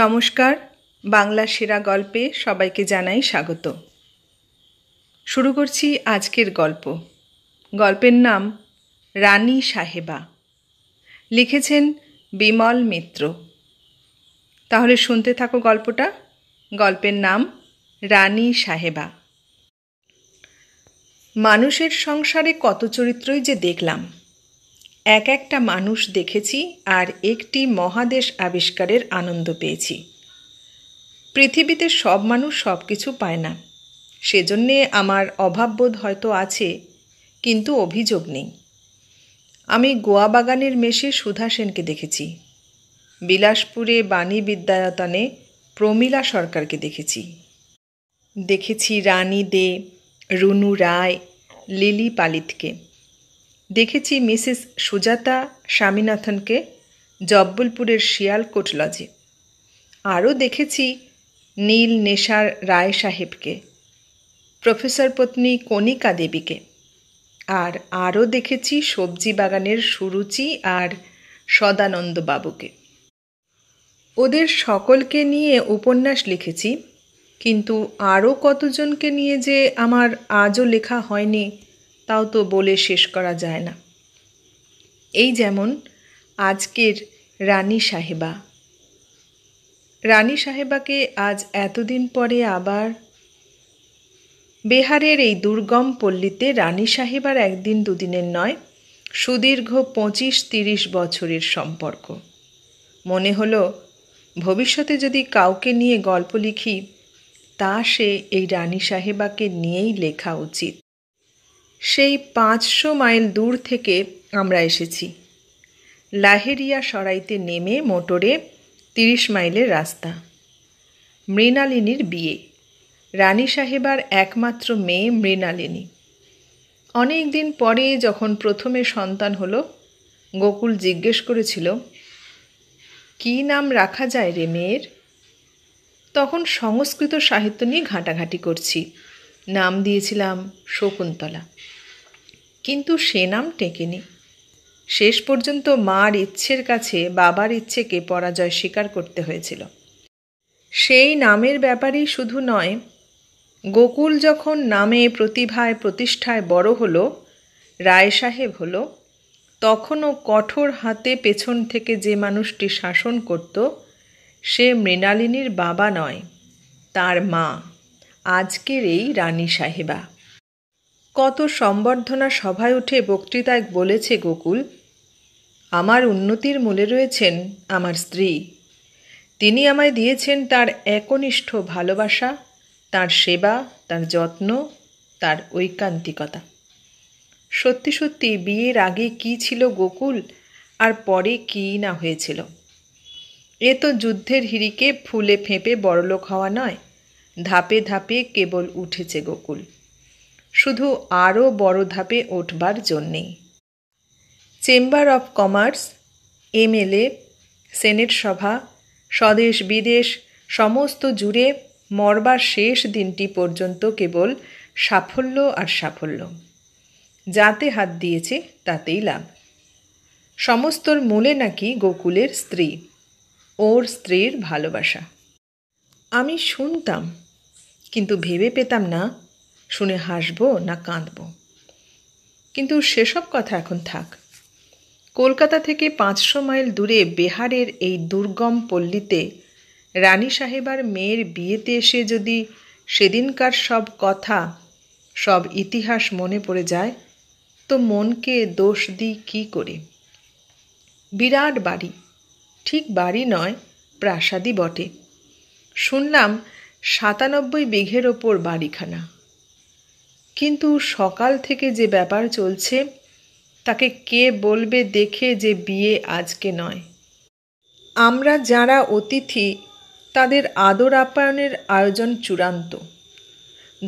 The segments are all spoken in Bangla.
নমস্কার বাংলা সেরা গল্পে সবাইকে জানাই স্বাগত শুরু করছি আজকের গল্প গল্পের নাম রানী সাহেবা লিখেছেন বিমল মিত্র তাহলে শুনতে থাকো গল্পটা গল্পের নাম রানী সাহেবা মানুষের সংসারে কত চরিত্রই যে দেখলাম এক একটা মানুষ দেখেছি আর একটি মহাদেশ আবিষ্কারের আনন্দ পেয়েছি পৃথিবীতে সব মানুষ সব কিছু পায় না সেজন্যে আমার অভাববোধ হয়তো আছে কিন্তু অভিযোগ নেই আমি গোয়া বাগানের মেশে সুধা সেনকে দেখেছি বিলাসপুরে বাণী বিদ্যায়তনে প্রমীলা সরকারকে দেখেছি দেখেছি রানী দে রুনু রায় লিলি পালিতকে দেখেছি মিসেস সুজাতা স্বামীনাথনকে জব্বলপুরের শিয়ালকোট লজে আরও দেখেছি নীল নেশার রায় সাহেবকে প্রফেসর পত্নী কণিকা দেবীকে আর আরও দেখেছি সবজি বাগানের সুরুচি আর সদানন্দবাবুকে ওদের সকলকে নিয়ে উপন্যাস লিখেছি কিন্তু আরও কতজনকে নিয়ে যে আমার আজও লেখা হয়নি তাও তো বলে শেষ করা যায় না এই যেমন আজকের রানী সাহেবা রানী সাহেবাকে আজ এতদিন পরে আবার বেহারের এই দুর্গম পল্লীতে রানী সাহেবার একদিন দুদিনের নয় সুদীর্ঘ পঁচিশ তিরিশ বছরের সম্পর্ক মনে হলো ভবিষ্যতে যদি কাউকে নিয়ে গল্প লিখি তা সে এই রানী সাহেবাকে নিয়েই লেখা উচিত সেই পাঁচশো মাইল দূর থেকে আমরা এসেছি লাহেরিয়া সরাইতে নেমে মোটরে তিরিশ মাইলের রাস্তা মৃণালিনীর বিয়ে রানী সাহেবার একমাত্র মেয়ে মৃণালিনী অনেক দিন পরে যখন প্রথমে সন্তান হলো গোকুল জিজ্ঞেস করেছিল কি নাম রাখা যায় রে মেয়ের তখন সংস্কৃত সাহিত্য নিয়ে ঘাঁটাঘাঁটি করছি নাম দিয়েছিলাম শকুন্তলা কিন্তু সে নাম টেকেনি শেষ পর্যন্ত মার ইচ্ছের কাছে বাবার ইচ্ছেকে পরাজয় স্বীকার করতে হয়েছিল সেই নামের ব্যাপারেই শুধু নয় গোকুল যখন নামে প্রতিভায় প্রতিষ্ঠায় বড় হলো রায় সাহেব হলো তখনও কঠোর হাতে পেছন থেকে যে মানুষটি শাসন করত সে মৃণালিনীর বাবা নয় তার মা আজকের এই রানী সাহেবা কত সম্বর্ধনা সভায় উঠে বক্তৃতায় বলেছে গোকুল আমার উন্নতির মূলে রয়েছেন আমার স্ত্রী তিনি আমায় দিয়েছেন তার একনিষ্ঠ ভালোবাসা তার সেবা তার যত্ন তার ঐকান্তিকতা সত্যি সত্যি বিয়ের আগে কি ছিল গোকুল আর পরে কী না হয়েছিল এ তো যুদ্ধের হিরিকে ফুলে ফেঁপে বড়লোক হওয়া নয় ধাপে ধাপে কেবল উঠেছে গোকুল শুধু আরও বড় ধাপে ওঠবার জন্যেই chamber of commerce MLA senate সভা স্বদেশ বিদেশ সমস্ত জুড়ে মরবার শেষ দিনটি পর্যন্ত কেবল সাফল্য আর সাফল্য যাতে হাত দিয়েছে তাতেই লাভ সমস্তর মূলে নাকি গোকুলের স্ত্রী ওর স্ত্রীর ভালোবাসা আমি শুনতাম কিন্তু ভেবে পেতাম না শুনে হাসব না কাঁদব কিন্তু সেসব কথা এখন থাক কলকাতা থেকে পাঁচশো মাইল দূরে বেহারের এই দুর্গম পল্লীতে রানী সাহেবার মেয়ের বিয়েতে এসে যদি সেদিনকার সব কথা সব ইতিহাস মনে পড়ে যায় তো মনকে দোষ দিই কী করে বিরাট বাড়ি ঠিক বাড়ি নয় প্রাসাদই বটে শুনলাম সাতানব্বই বিঘের ওপর বাড়িখানা কিন্তু সকাল থেকে যে ব্যাপার চলছে তাকে কে বলবে দেখে যে বিয়ে আজকে নয় আমরা যারা অতিথি তাদের আদর আপ্যায়নের আয়োজন চূড়ান্ত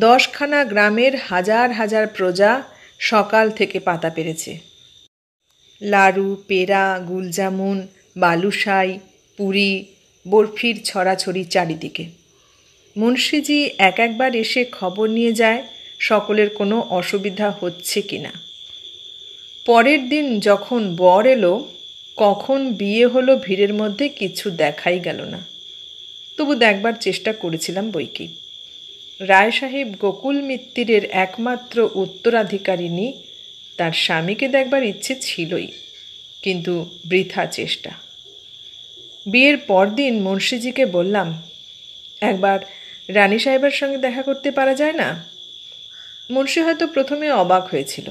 দশখানা গ্রামের হাজার হাজার প্রজা সকাল থেকে পাতা পেরেছে লাড়ু পেরা গুলজামুন বালুশাই পুরি বরফির ছড়াছড়ি চারিদিকে মুন্সিজি এক একবার এসে খবর নিয়ে যায় সকলের কোনো অসুবিধা হচ্ছে কি না পরের দিন যখন বর এলো কখন বিয়ে হলো ভিড়ের মধ্যে কিছু দেখাই গেল না তবু দেখবার চেষ্টা করেছিলাম বইকি রায় সাহেব গোকুল মিত্তিরের একমাত্র উত্তরাধিকারিণী তার স্বামীকে দেখবার ইচ্ছে ছিলই কিন্তু বৃথা চেষ্টা বিয়ের পরদিন মুন্সিজিকে বললাম একবার রানী সাহেবের সঙ্গে দেখা করতে পারা যায় না মুন্সি হয়তো প্রথমে অবাক হয়েছিল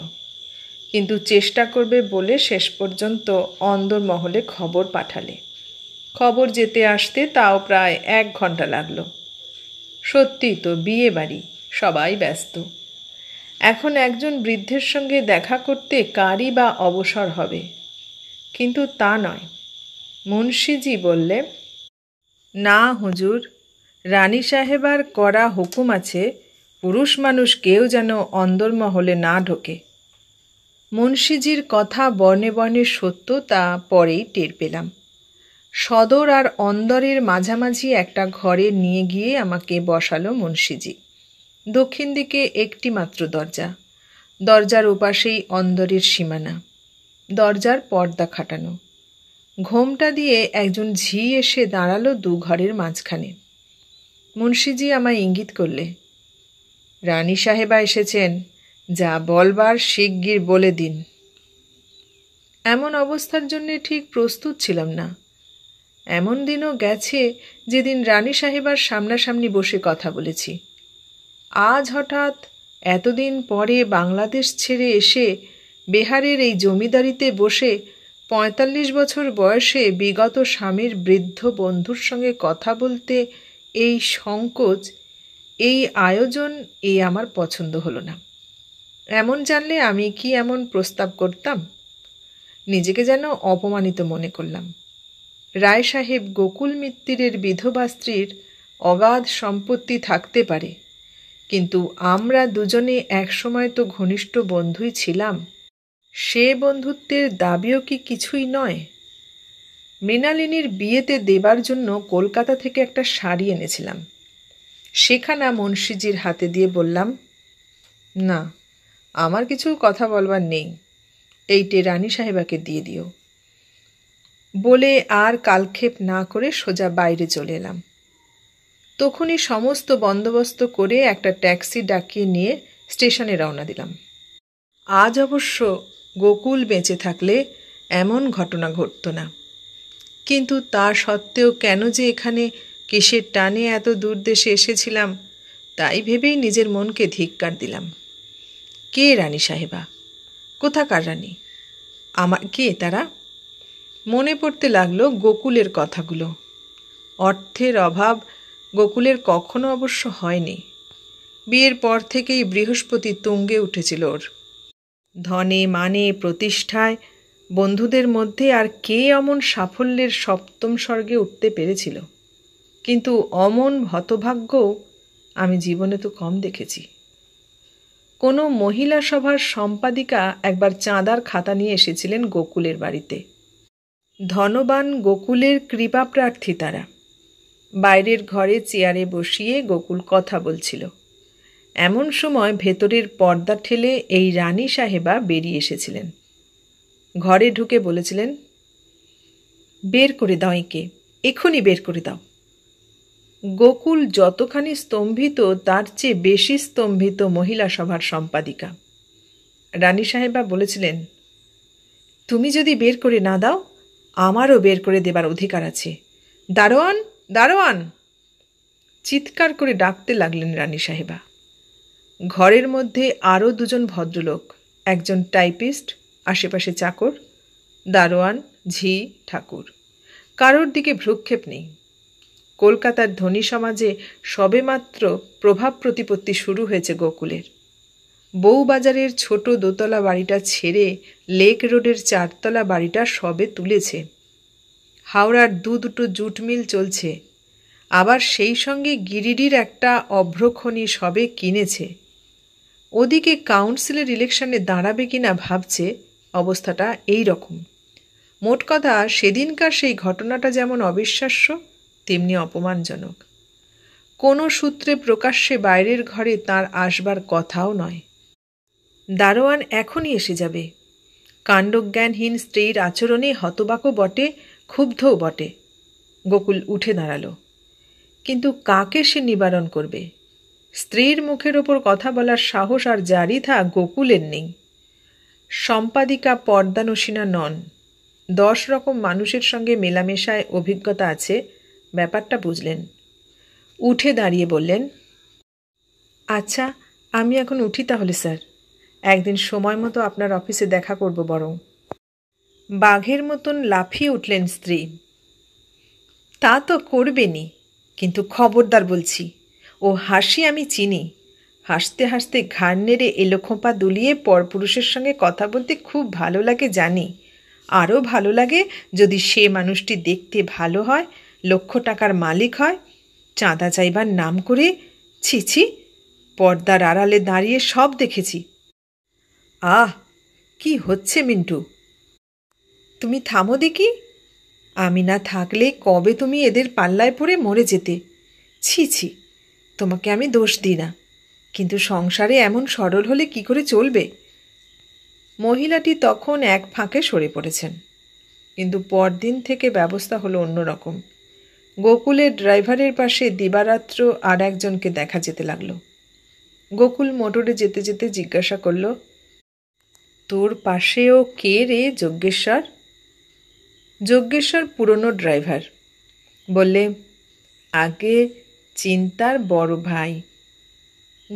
কিন্তু চেষ্টা করবে বলে শেষ পর্যন্ত অন্দরমহলে খবর পাঠালে খবর যেতে আসতে তাও প্রায় এক ঘন্টা লাগলো সত্যি তো বিয়ে বাড়ি সবাই ব্যস্ত এখন একজন বৃদ্ধের সঙ্গে দেখা করতে কারই বা অবসর হবে কিন্তু তা নয় মুন্সিজি বললে না হুজুর রানী সাহেবার করা হুকুম আছে পুরুষ মানুষ কেউ যেন অন্দরমহলে না ঢোকে মুন্সিজির কথা বর্ণে বর্ণে সত্য তা পরেই টের পেলাম সদর আর অন্দরের মাঝামাঝি একটা ঘরে নিয়ে গিয়ে আমাকে বসালো মুন্সিজি দক্ষিণ দিকে একটি মাত্র দরজা দরজার ওপাশেই অন্দরের সীমানা দরজার পর্দা খাটানো ঘোমটা দিয়ে একজন ঝি এসে দাঁড়ালো দু ঘরের মাঝখানে মুন্সিজি আমায় ইঙ্গিত করলে রানী সাহেবা এসেছেন যা বলবার শিগগির বলে দিন এমন অবস্থার জন্যে ঠিক প্রস্তুত ছিলাম না এমন দিনও গেছে যেদিন রানী সাহেবার সামনাসামনি বসে কথা বলেছি আজ হঠাৎ এতদিন পরে বাংলাদেশ ছেড়ে এসে বেহারের এই জমিদারিতে বসে পঁয়তাল্লিশ বছর বয়সে বিগত স্বামীর বৃদ্ধ বন্ধুর সঙ্গে কথা বলতে এই সংকোচ এই আয়োজন এ আমার পছন্দ হলো না এমন জানলে আমি কি এমন প্রস্তাব করতাম নিজেকে যেন অপমানিত মনে করলাম রায় সাহেব গোকুল মিত্তিরের বিধবা স্ত্রীর অগাধ সম্পত্তি থাকতে পারে কিন্তু আমরা দুজনে একসময় তো ঘনিষ্ঠ বন্ধুই ছিলাম সে বন্ধুত্বের দাবিও কি কিছুই নয় মৃণালিনীর বিয়েতে দেবার জন্য কলকাতা থেকে একটা শাড়ি এনেছিলাম সেখানা মুন্সিজির হাতে দিয়ে বললাম না আমার কিছু কথা বলবার নেই এইটে রানী সাহেবাকে দিয়ে দিও বলে আর কালক্ষেপ না করে সোজা বাইরে চলে এলাম তখনই সমস্ত বন্দোবস্ত করে একটা ট্যাক্সি ডাকিয়ে নিয়ে স্টেশনে রওনা দিলাম আজ অবশ্য গোকুল বেঁচে থাকলে এমন ঘটনা ঘটত না কিন্তু তা সত্ত্বেও কেন যে এখানে কেসের টানে এত দূর দেশে এসেছিলাম তাই ভেবেই নিজের মনকে ধিক্কার দিলাম কে রানী সাহেবা কোথাকার রানী আমার কে তারা মনে পড়তে লাগলো গোকুলের কথাগুলো অর্থের অভাব গোকুলের কখনো অবশ্য হয়নি বিয়ের পর থেকেই বৃহস্পতি তুঙ্গে উঠেছিল ওর ধনে মানে প্রতিষ্ঠায় বন্ধুদের মধ্যে আর কে অমন সাফল্যের সপ্তম স্বর্গে উঠতে পেরেছিল কিন্তু অমন হতভাগ্য আমি জীবনে তো কম দেখেছি কোনো মহিলা সভার সম্পাদিকা একবার চাঁদার খাতা নিয়ে এসেছিলেন গোকুলের বাড়িতে ধনবান গোকুলের কৃপা প্রার্থী তারা বাইরের ঘরে চেয়ারে বসিয়ে গোকুল কথা বলছিল এমন সময় ভেতরের পর্দা ঠেলে এই রানী সাহেবা বেরিয়ে এসেছিলেন ঘরে ঢুকে বলেছিলেন বের করে দাও একে এক্ষুনি বের করে দাও গোকুল যতখানি স্তম্ভিত তার চেয়ে বেশি স্তম্ভিত মহিলা সভার সম্পাদিকা রানী সাহেবা বলেছিলেন তুমি যদি বের করে না দাও আমারও বের করে দেবার অধিকার আছে দারোয়ান দারোয়ান চিৎকার করে ডাকতে লাগলেন রানী সাহেবা ঘরের মধ্যে আরও দুজন ভদ্রলোক একজন টাইপিস্ট আশেপাশে চাকর দারোয়ান ঝি ঠাকুর কারোর দিকে ভ্রুক্ষেপ নেই কলকাতার ধনী সমাজে সবেমাত্র প্রভাব প্রতিপত্তি শুরু হয়েছে গোকুলের বউবাজারের ছোট দোতলা বাড়িটা ছেড়ে লেক রোডের চারতলা বাড়িটা সবে তুলেছে হাওড়ার দু দুটো জুট মিল চলছে আবার সেই সঙ্গে গিরিডির একটা অভ্রক্ষণী সবে কিনেছে ওদিকে কাউন্সিলের ইলেকশনে দাঁড়াবে কিনা ভাবছে অবস্থাটা এই রকম মোট কথা সেদিনকার সেই ঘটনাটা যেমন অবিশ্বাস্য তেমনি অপমানজনক কোনো সূত্রে প্রকাশ্যে বাইরের ঘরে তার আসবার কথাও নয় দারোয়ান এখনই এসে যাবে কাণ্ডজ্ঞানহীন স্ত্রীর আচরণে হতবাকও বটে ক্ষুব্ধও বটে গোকুল উঠে দাঁড়ালো কিন্তু কাকে সে নিবারণ করবে স্ত্রীর মুখের ওপর কথা বলার সাহস আর জারিথা গোকুলের নেই সম্পাদিকা পর্দানসীনা নন দশ রকম মানুষের সঙ্গে মেলামেশায় অভিজ্ঞতা আছে ব্যাপারটা বুঝলেন উঠে দাঁড়িয়ে বললেন আচ্ছা আমি এখন উঠি তাহলে স্যার একদিন সময় মতো আপনার অফিসে দেখা করব বরং বাঘের মতন লাফিয়ে উঠলেন স্ত্রী তা তো করবেনি কিন্তু খবরদার বলছি ও হাসি আমি চিনি হাসতে হাসতে ঘাড় নেড়ে এলোখোঁপা দুলিয়ে পরপুরুষের সঙ্গে কথা বলতে খুব ভালো লাগে জানি আরও ভালো লাগে যদি সে মানুষটি দেখতে ভালো হয় লক্ষ টাকার মালিক হয় চাঁদা চাইবার নাম করে ছিছি পর্দার আড়ালে দাঁড়িয়ে সব দেখেছি আহ কি হচ্ছে মিন্টু তুমি থামো দেখি আমি না থাকলে কবে তুমি এদের পাল্লায় পড়ে মরে যেতে ছি ছি তোমাকে আমি দোষ দিই না কিন্তু সংসারে এমন সরল হলে কি করে চলবে মহিলাটি তখন এক ফাঁকে সরে পড়েছেন কিন্তু পরদিন থেকে ব্যবস্থা হলো অন্যরকম গোকুলের ড্রাইভারের পাশে দিবারাত্র আর একজনকে দেখা যেতে লাগলো গোকুল মোটরে যেতে যেতে জিজ্ঞাসা করল তোর পাশেও কে রে যজ্ঞেশ্বর যজ্ঞেশ্বর পুরনো ড্রাইভার বললে আগে চিন্তার বড় ভাই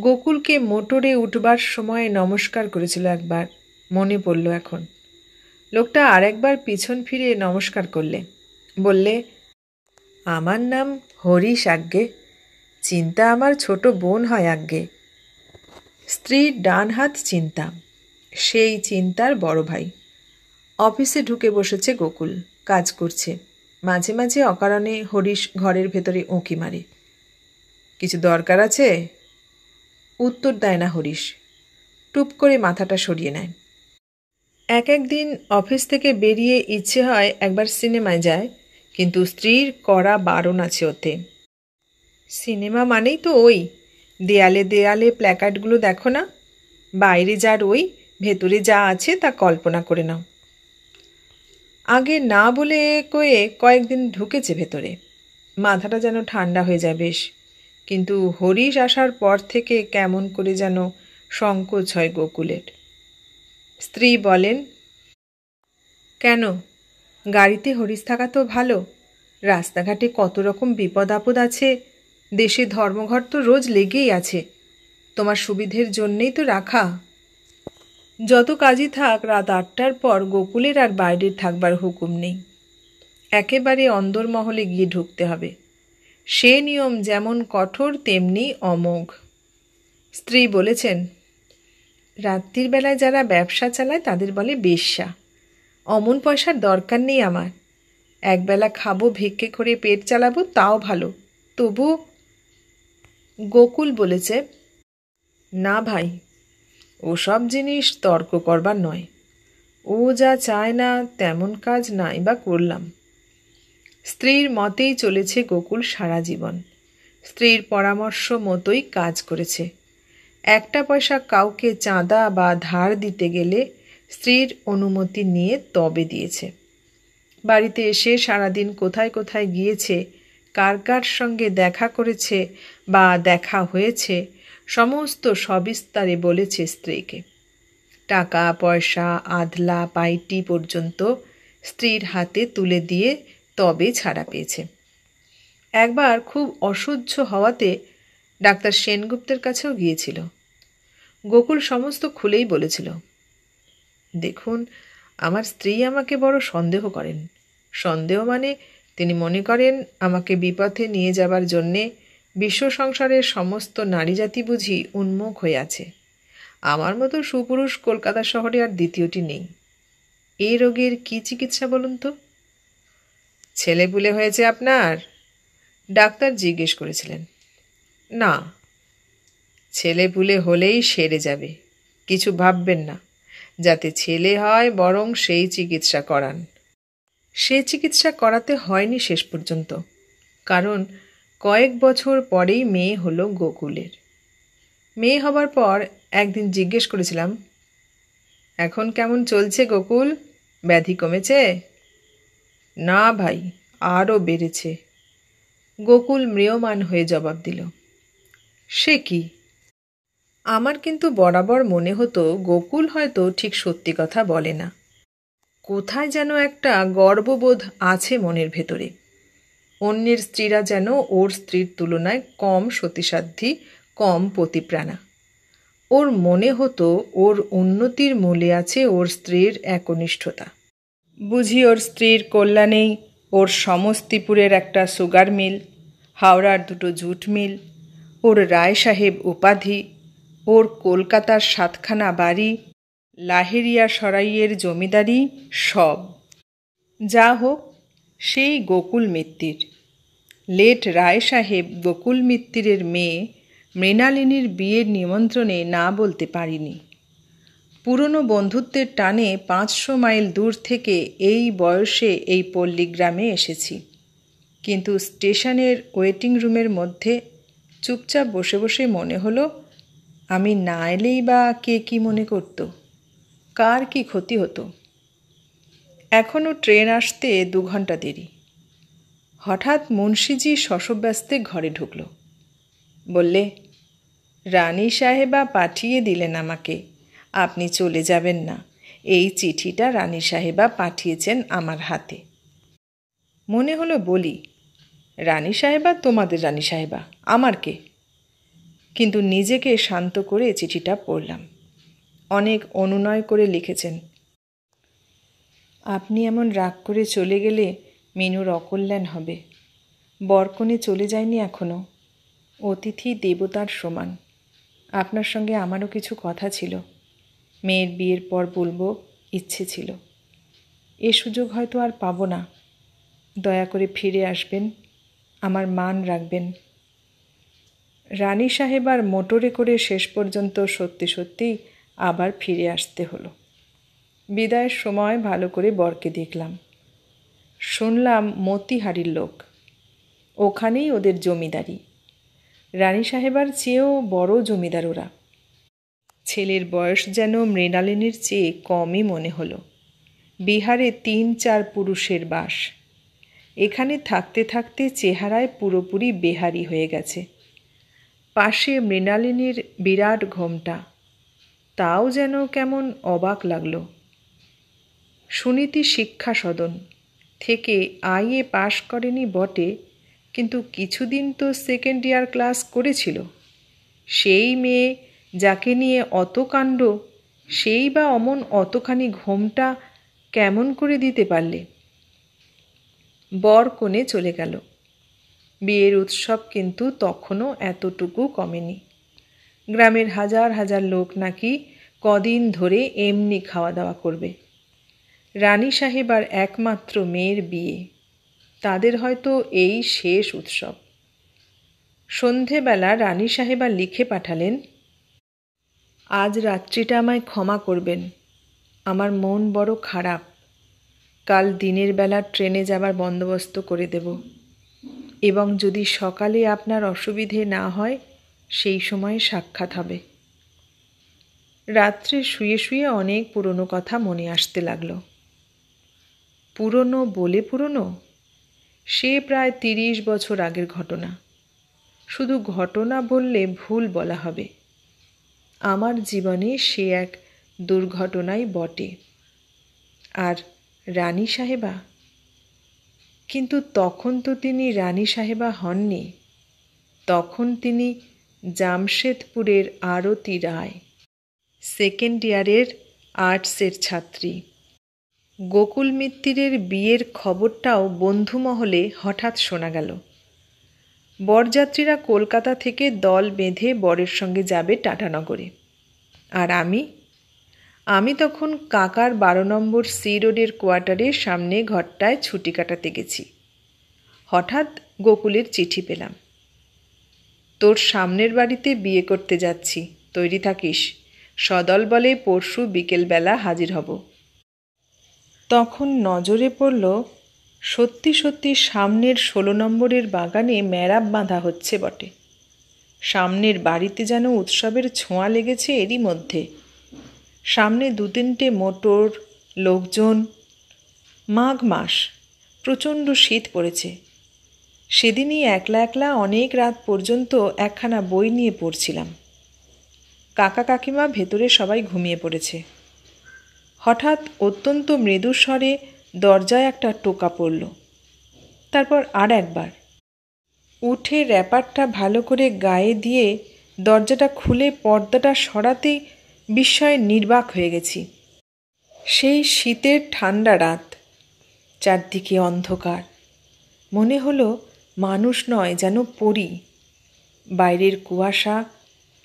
গোকুলকে মোটরে উঠবার সময় নমস্কার করেছিল একবার মনে পড়ল এখন লোকটা আর একবার পিছন ফিরে নমস্কার করলে বললে আমার নাম হরিশ আজ্ঞে চিন্তা আমার ছোট বোন হয় আজ্ঞে স্ত্রীর ডান হাত চিন্তা সেই চিন্তার বড় ভাই অফিসে ঢুকে বসেছে গোকুল কাজ করছে মাঝে মাঝে অকারণে হরিশ ঘরের ভেতরে উঁকি মারে কিছু দরকার আছে উত্তর দেয় না হরিশ টুপ করে মাথাটা সরিয়ে নেয় এক একদিন অফিস থেকে বেরিয়ে ইচ্ছে হয় একবার সিনেমায় যায় কিন্তু স্ত্রীর করা বারণ আছে ওতে সিনেমা মানেই তো ওই দেয়ালে দেয়ালে প্ল্যাকার্ডগুলো দেখো না বাইরে যার ওই ভেতরে যা আছে তা কল্পনা করে নাও আগে না বলে কয়ে কয়েকদিন ঢুকেছে ভেতরে মাথাটা যেন ঠান্ডা হয়ে যায় বেশ কিন্তু হরিশ আসার পর থেকে কেমন করে যেন সংকোচ হয় গোকুলের স্ত্রী বলেন কেন গাড়িতে হরিশ থাকা তো ভালো রাস্তাঘাটে কত রকম বিপদ আপদ আছে দেশে ধর্মঘট তো রোজ লেগেই আছে তোমার সুবিধের জন্যেই তো রাখা যত কাজই থাক রাত আটটার পর গোকুলের আর বাইরের থাকবার হুকুম নেই একেবারে অন্দরমহলে গিয়ে ঢুকতে হবে সে নিয়ম যেমন কঠোর তেমনি অমোঘ স্ত্রী বলেছেন রাত্রির বেলায় যারা ব্যবসা চালায় তাদের বলে বেশ্যা অমন পয়সার দরকার নেই আমার একবেলা খাবো ভিক্ষে করে পেট চালাবো তাও ভালো তবু গোকুল বলেছে না ভাই ওসব জিনিস তর্ক করবার নয় ও যা চায় না তেমন কাজ নাই বা করলাম স্ত্রীর মতেই চলেছে গোকুল সারা জীবন স্ত্রীর পরামর্শ মতোই কাজ করেছে একটা পয়সা কাউকে চাঁদা বা ধার দিতে গেলে স্ত্রীর অনুমতি নিয়ে তবে দিয়েছে বাড়িতে এসে সারাদিন কোথায় কোথায় গিয়েছে কার কার সঙ্গে দেখা করেছে বা দেখা হয়েছে সমস্ত সবিস্তারে বলেছে স্ত্রীকে টাকা পয়সা আধলা পাইটি পর্যন্ত স্ত্রীর হাতে তুলে দিয়ে তবে ছাড়া পেয়েছে একবার খুব অসহ্য হওয়াতে ডাক্তার সেনগুপ্তের কাছেও গিয়েছিল গোকুল সমস্ত খুলেই বলেছিল দেখুন আমার স্ত্রী আমাকে বড় সন্দেহ করেন সন্দেহ মানে তিনি মনে করেন আমাকে বিপথে নিয়ে যাবার জন্যে বিশ্ব সংসারের সমস্ত নারী জাতি বুঝি উন্মুখ হয়ে আছে আমার মতো সুপুরুষ কলকাতা শহরে আর দ্বিতীয়টি নেই এই রোগের কি চিকিৎসা বলুন তো ছেলে পুলে হয়েছে আপনার ডাক্তার জিজ্ঞেস করেছিলেন না ছেলে পুলে হলেই সেরে যাবে কিছু ভাববেন না যাতে ছেলে হয় বরং সেই চিকিৎসা করান সে চিকিৎসা করাতে হয়নি শেষ পর্যন্ত কারণ কয়েক বছর পরেই মেয়ে হলো গোকুলের মেয়ে হবার পর একদিন জিজ্ঞেস করেছিলাম এখন কেমন চলছে গোকুল ব্যাধি কমেছে না ভাই আরও বেড়েছে গোকুল ম্রিয়মাণ হয়ে জবাব দিল সে কী আমার কিন্তু বরাবর মনে হতো গোকুল হয়তো ঠিক সত্যি কথা বলে না কোথায় যেন একটা গর্ববোধ আছে মনের ভেতরে অন্যের স্ত্রীরা যেন ওর স্ত্রীর তুলনায় কম সতীসাধ্যী কম পতিপ্রাণা ওর মনে হতো ওর উন্নতির মূলে আছে ওর স্ত্রীর একনিষ্ঠতা বুঝি ওর স্ত্রীর কল্যাণেই ওর সমস্তিপুরের একটা সুগার মিল হাওড়ার দুটো জুট মিল ওর রায় সাহেব উপাধি ওর কলকাতার সাতখানা বাড়ি লাহেরিয়া সরাইয়ের জমিদারি সব যা হোক সেই গোকুল মিত্তির লেট রায় সাহেব গোকুল মিত্তিরের মেয়ে মৃণালিনীর বিয়ের নিমন্ত্রণে না বলতে পারিনি পুরনো বন্ধুত্বের টানে পাঁচশো মাইল দূর থেকে এই বয়সে এই পল্লী গ্রামে এসেছি কিন্তু স্টেশনের ওয়েটিং রুমের মধ্যে চুপচাপ বসে বসে মনে হলো আমি না এলেই বা কে কি মনে করত কার কি ক্ষতি হতো এখনও ট্রেন আসতে দু ঘন্টা দেরি হঠাৎ মুন্সিজি শশব্যস্তে ঘরে ঢুকল বললে রানী সাহেবা পাঠিয়ে দিলেন আমাকে আপনি চলে যাবেন না এই চিঠিটা রানী সাহেবা পাঠিয়েছেন আমার হাতে মনে হলো বলি রানী সাহেবা তোমাদের রানী সাহেবা আমার কে কিন্তু নিজেকে শান্ত করে চিঠিটা পড়লাম অনেক অনুনয় করে লিখেছেন আপনি এমন রাগ করে চলে গেলে মেনুর অকল্যাণ হবে বরকনে চলে যায়নি এখনও অতিথি দেবতার সমান আপনার সঙ্গে আমারও কিছু কথা ছিল মেয়ের বিয়ের পর বলবো ইচ্ছে ছিল এ সুযোগ হয়তো আর পাবো না দয়া করে ফিরে আসবেন আমার মান রাখবেন রানী সাহেবার মোটরে করে শেষ পর্যন্ত সত্যি সত্যি আবার ফিরে আসতে হলো বিদায়ের সময় ভালো করে বরকে দেখলাম শুনলাম মতিহারির লোক ওখানেই ওদের জমিদারি রানী সাহেবার চেয়েও বড় জমিদার ওরা ছেলের বয়স যেন মৃণালিনীর চেয়ে কমই মনে হলো বিহারে তিন চার পুরুষের বাস এখানে থাকতে থাকতে চেহারায় পুরোপুরি বেহারি হয়ে গেছে পাশে মৃণালিনীর বিরাট ঘোমটা তাও যেন কেমন অবাক লাগল সুনীতি শিক্ষা সদন থেকে আইএ পাশ করেনি বটে কিন্তু কিছুদিন তো সেকেন্ড ইয়ার ক্লাস করেছিল সেই মেয়ে যাকে নিয়ে অত কাণ্ড সেই বা অমন অতখানি ঘোমটা কেমন করে দিতে পারলে বর কোণে চলে গেল বিয়ের উৎসব কিন্তু তখনও এতটুকু কমেনি গ্রামের হাজার হাজার লোক নাকি কদিন ধরে এমনি খাওয়া দাওয়া করবে রানী সাহেব আর একমাত্র মেয়ের বিয়ে তাদের হয়তো এই শেষ উৎসব সন্ধেবেলা রানী সাহেবা লিখে পাঠালেন আজ রাত্রিটা আমায় ক্ষমা করবেন আমার মন বড় খারাপ কাল দিনের বেলা ট্রেনে যাবার বন্দোবস্ত করে দেবো এবং যদি সকালে আপনার অসুবিধে না হয় সেই সময়ে সাক্ষাৎ হবে রাত্রে শুয়ে শুয়ে অনেক পুরনো কথা মনে আসতে লাগল পুরনো বলে পুরনো সে প্রায় তিরিশ বছর আগের ঘটনা শুধু ঘটনা বললে ভুল বলা হবে আমার জীবনে সে এক দুর্ঘটনাই বটে আর রানী সাহেবা কিন্তু তখন তো তিনি রানী সাহেবা হননি তখন তিনি জামশেদপুরের আরতি রায় সেকেন্ড ইয়ারের আর্টসের ছাত্রী গোকুল মিত্তিরের বিয়ের খবরটাও বন্ধুমহলে হঠাৎ শোনা গেল বরযাত্রীরা কলকাতা থেকে দল বেঁধে বরের সঙ্গে যাবে টাটানগরে আর আমি আমি তখন কাকার বারো নম্বর সি রোডের কোয়ার্টারের সামনে ঘরটায় ছুটি কাটাতে গেছি হঠাৎ গোকুলের চিঠি পেলাম তোর সামনের বাড়িতে বিয়ে করতে যাচ্ছি তৈরি থাকিস সদল বলে পরশু বিকেলবেলা হাজির হব তখন নজরে পড়ল সত্যি সত্যি সামনের ষোলো নম্বরের বাগানে মেরাব বাঁধা হচ্ছে বটে সামনের বাড়িতে যেন উৎসবের ছোঁয়া লেগেছে এরই মধ্যে সামনে দু তিনটে মোটর লোকজন মাঘ মাস প্রচণ্ড শীত পড়েছে সেদিনই একলা একলা অনেক রাত পর্যন্ত একখানা বই নিয়ে পড়ছিলাম কাকা কাকিমা ভেতরে সবাই ঘুমিয়ে পড়েছে হঠাৎ অত্যন্ত মৃদু স্বরে দরজায় একটা টোকা পড়ল তারপর আর একবার উঠে র্যাপারটা ভালো করে গায়ে দিয়ে দরজাটা খুলে পর্দাটা সরাতেই বিস্ময়ে নির্বাক হয়ে গেছি সেই শীতের ঠান্ডা রাত চারদিকে অন্ধকার মনে হলো মানুষ নয় যেন পরি বাইরের কুয়াশা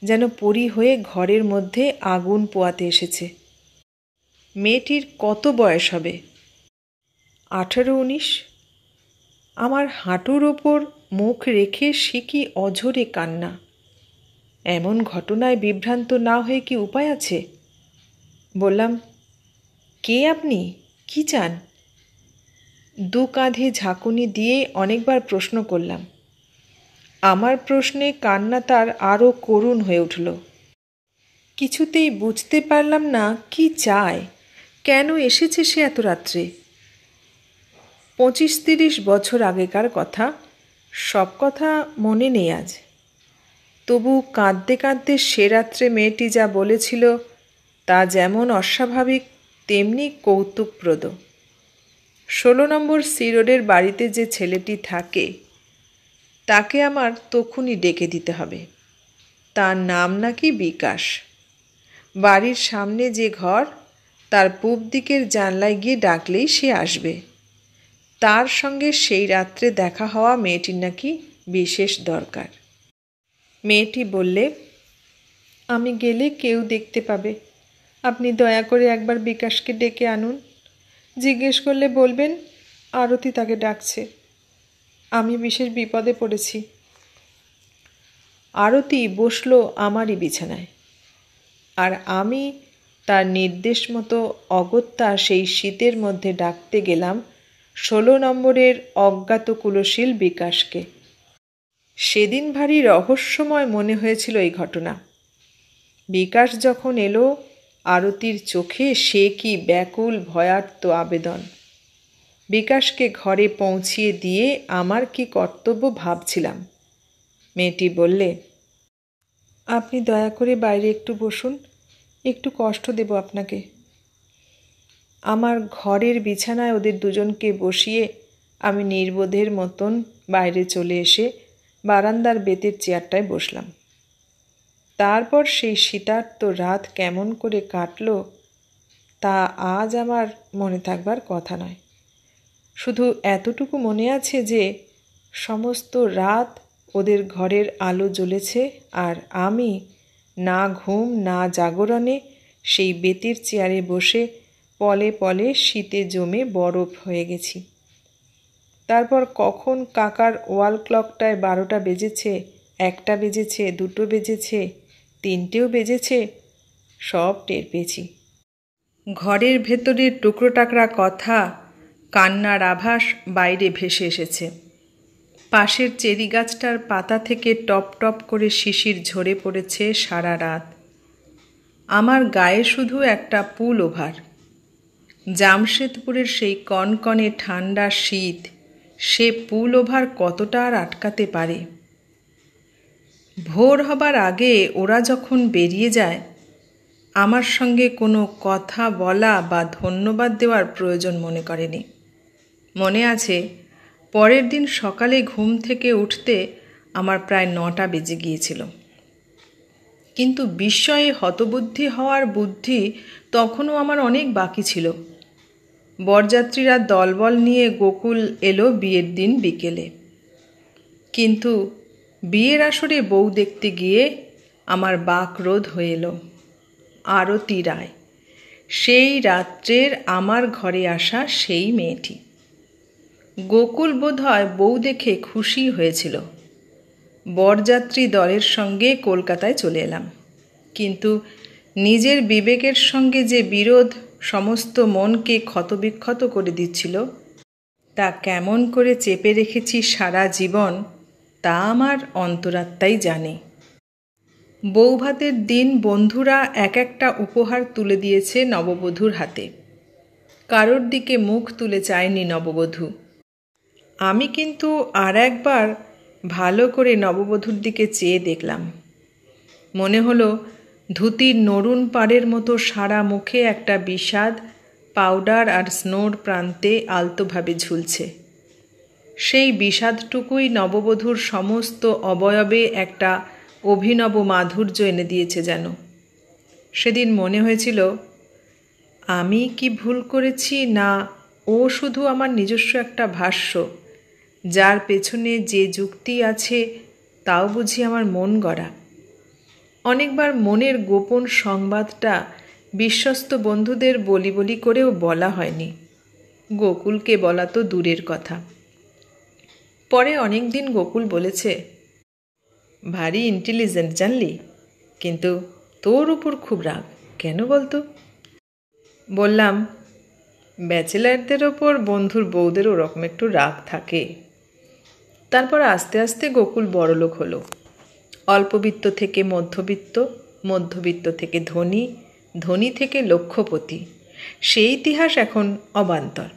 যেন পরি হয়ে ঘরের মধ্যে আগুন পোয়াতে এসেছে মেয়েটির কত বয়স হবে আঠেরো উনিশ আমার হাঁটুর ওপর মুখ রেখে সে কি অঝরে কান্না এমন ঘটনায় বিভ্রান্ত না হয়ে কি উপায় আছে বললাম কে আপনি কি চান দু কাঁধে ঝাঁকুনি দিয়ে অনেকবার প্রশ্ন করলাম আমার প্রশ্নে কান্না তার আরও করুণ হয়ে উঠল কিছুতেই বুঝতে পারলাম না কি চায় কেন এসেছে সে এত রাত্রে পঁচিশ তিরিশ বছর আগেকার কথা সব কথা মনে নেই আজ তবু কাঁদতে কাঁদতে সে রাত্রে মেয়েটি যা বলেছিল তা যেমন অস্বাভাবিক তেমনি কৌতুকপ্রদ ষোলো নম্বর সিরোডের বাড়িতে যে ছেলেটি থাকে তাকে আমার তখনই ডেকে দিতে হবে তার নাম নাকি বিকাশ বাড়ির সামনে যে ঘর তার পূব দিকের জানলায় গিয়ে ডাকলেই সে আসবে তার সঙ্গে সেই রাত্রে দেখা হওয়া মেয়েটির নাকি বিশেষ দরকার মেয়েটি বললে আমি গেলে কেউ দেখতে পাবে আপনি দয়া করে একবার বিকাশকে ডেকে আনুন জিজ্ঞেস করলে বলবেন আরতি তাকে ডাকছে আমি বিশেষ বিপদে পড়েছি আরতি বসল আমারই বিছানায় আর আমি তার নির্দেশ মতো অগত্যা সেই শীতের মধ্যে ডাকতে গেলাম ষোলো নম্বরের অজ্ঞাত কুলশীল বিকাশকে সেদিন ভারী রহস্যময় মনে হয়েছিল এই ঘটনা বিকাশ যখন এলো আরতির চোখে সে কি ব্যাকুল ভয়ার্ত আবেদন বিকাশকে ঘরে পৌঁছিয়ে দিয়ে আমার কি কর্তব্য ভাবছিলাম মেয়েটি বললে আপনি দয়া করে বাইরে একটু বসুন একটু কষ্ট দেব আপনাকে আমার ঘরের বিছানায় ওদের দুজনকে বসিয়ে আমি নির্বোধের মতন বাইরে চলে এসে বারান্দার বেতের চেয়ারটায় বসলাম তারপর সেই শীতার্ত রাত কেমন করে কাটল তা আজ আমার মনে থাকবার কথা নয় শুধু এতটুকু মনে আছে যে সমস্ত রাত ওদের ঘরের আলো জ্বলেছে আর আমি না ঘুম না জাগরণে সেই বেতের চেয়ারে বসে পলে পলে শীতে জমে বরফ হয়ে গেছি তারপর কখন কাকার ওয়াল ক্লকটায় বারোটা বেজেছে একটা বেজেছে দুটো বেজেছে তিনটেও বেজেছে সব টের পেয়েছি ঘরের ভেতরের টুকরো টাকরা কথা কান্নার আভাস বাইরে ভেসে এসেছে পাশের চেরি গাছটার পাতা থেকে টপ টপ করে শিশির ঝরে পড়েছে সারা রাত আমার গায়ে শুধু একটা পুল ওভার জামশেদপুরের সেই কনকনে ঠান্ডা শীত সে পুল ওভার কতটা আর আটকাতে পারে ভোর হবার আগে ওরা যখন বেরিয়ে যায় আমার সঙ্গে কোনো কথা বলা বা ধন্যবাদ দেওয়ার প্রয়োজন মনে করেনি মনে আছে পরের দিন সকালে ঘুম থেকে উঠতে আমার প্রায় নটা বেজে গিয়েছিল কিন্তু বিস্ময়ে হতবুদ্ধি হওয়ার বুদ্ধি তখনও আমার অনেক বাকি ছিল বরযাত্রীরা দলবল নিয়ে গোকুল এলো বিয়ের দিন বিকেলে কিন্তু বিয়ের আসরে বউ দেখতে গিয়ে আমার বাকরোধ হয়ে এলো আরতি রায় সেই রাত্রের আমার ঘরে আসা সেই মেয়েটি গোকুল বোধহয় বউ দেখে খুশি হয়েছিল বরযাত্রী দলের সঙ্গে কলকাতায় চলে এলাম কিন্তু নিজের বিবেকের সঙ্গে যে বিরোধ সমস্ত মনকে ক্ষতবিক্ষত করে দিচ্ছিল তা কেমন করে চেপে রেখেছি সারা জীবন তা আমার অন্তরাত্মাই জানে বৌভাতের দিন বন্ধুরা এক একটা উপহার তুলে দিয়েছে নববধূর হাতে কারোর দিকে মুখ তুলে চায়নি নববধূ আমি কিন্তু আর একবার ভালো করে নববধূর দিকে চেয়ে দেখলাম মনে হলো ধুতির নরুন পাড়ের মতো সারা মুখে একটা বিষাদ পাউডার আর স্নোর প্রান্তে আলতোভাবে ঝুলছে সেই বিষাদটুকুই নববধূর সমস্ত অবয়বে একটা অভিনব মাধুর্য এনে দিয়েছে যেন সেদিন মনে হয়েছিল আমি কি ভুল করেছি না ও শুধু আমার নিজস্ব একটা ভাষ্য যার পেছনে যে যুক্তি আছে তাও বুঝি আমার মন গড়া অনেকবার মনের গোপন সংবাদটা বিশ্বস্ত বন্ধুদের বলি বলি করেও বলা হয়নি গোকুলকে বলা তো দূরের কথা পরে অনেক দিন গোকুল বলেছে ভারী ইন্টেলিজেন্ট জানলি কিন্তু তোর উপর খুব রাগ কেন বলতো বললাম ব্যাচেলারদের ওপর বন্ধুর বউদের ওরকম একটু রাগ থাকে তারপর আস্তে আস্তে গোকুল বড়লোক হলো অল্পবিত্ত থেকে মধ্যবিত্ত মধ্যবিত্ত থেকে ধনী ধনী থেকে লক্ষ্যপতি সেই ইতিহাস এখন অবান্তর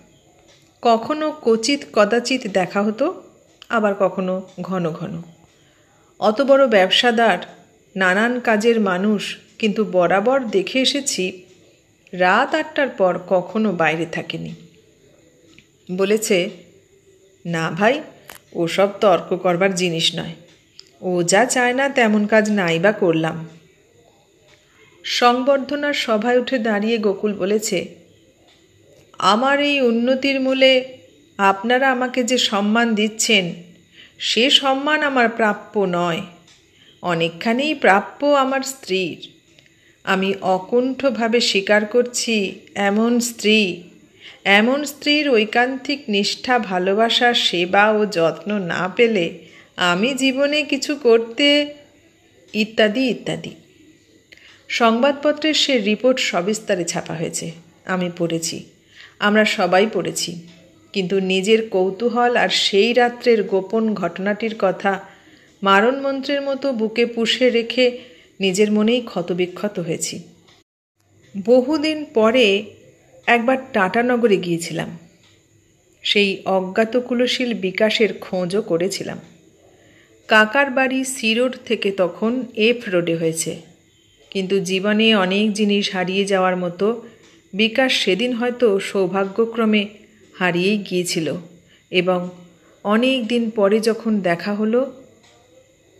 কখনো কচিত কদাচিৎ দেখা হতো আবার কখনো ঘন ঘন অত বড় ব্যবসাদার নানান কাজের মানুষ কিন্তু বরাবর দেখে এসেছি রাত আটটার পর কখনো বাইরে থাকেনি বলেছে না ভাই ওসব তর্ক করবার জিনিস নয় ও যা চায় না তেমন কাজ নাই বা করলাম সংবর্ধনার সভায় উঠে দাঁড়িয়ে গোকুল বলেছে আমার এই উন্নতির মূলে আপনারা আমাকে যে সম্মান দিচ্ছেন সে সম্মান আমার প্রাপ্য নয় অনেকখানেই প্রাপ্য আমার স্ত্রীর আমি অকুণ্ঠভাবে স্বীকার করছি এমন স্ত্রী এমন স্ত্রীর ঐকান্তিক নিষ্ঠা ভালোবাসা সেবা ও যত্ন না পেলে আমি জীবনে কিছু করতে ইত্যাদি ইত্যাদি সংবাদপত্রের সে রিপোর্ট সবিস্তারে ছাপা হয়েছে আমি পড়েছি আমরা সবাই পড়েছি কিন্তু নিজের কৌতূহল আর সেই রাত্রের গোপন ঘটনাটির কথা মারণ মন্ত্রের মতো বুকে পুষে রেখে নিজের মনেই ক্ষতবিক্ষত হয়েছি বহুদিন পরে একবার টাটানগরে গিয়েছিলাম সেই অজ্ঞাতকুলশীল বিকাশের খোঁজও করেছিলাম কাকার বাড়ি সি রোড থেকে তখন এফ রোডে হয়েছে কিন্তু জীবনে অনেক জিনিস হারিয়ে যাওয়ার মতো বিকাশ সেদিন হয়তো সৌভাগ্যক্রমে হারিয়েই গিয়েছিল এবং অনেক দিন পরে যখন দেখা হলো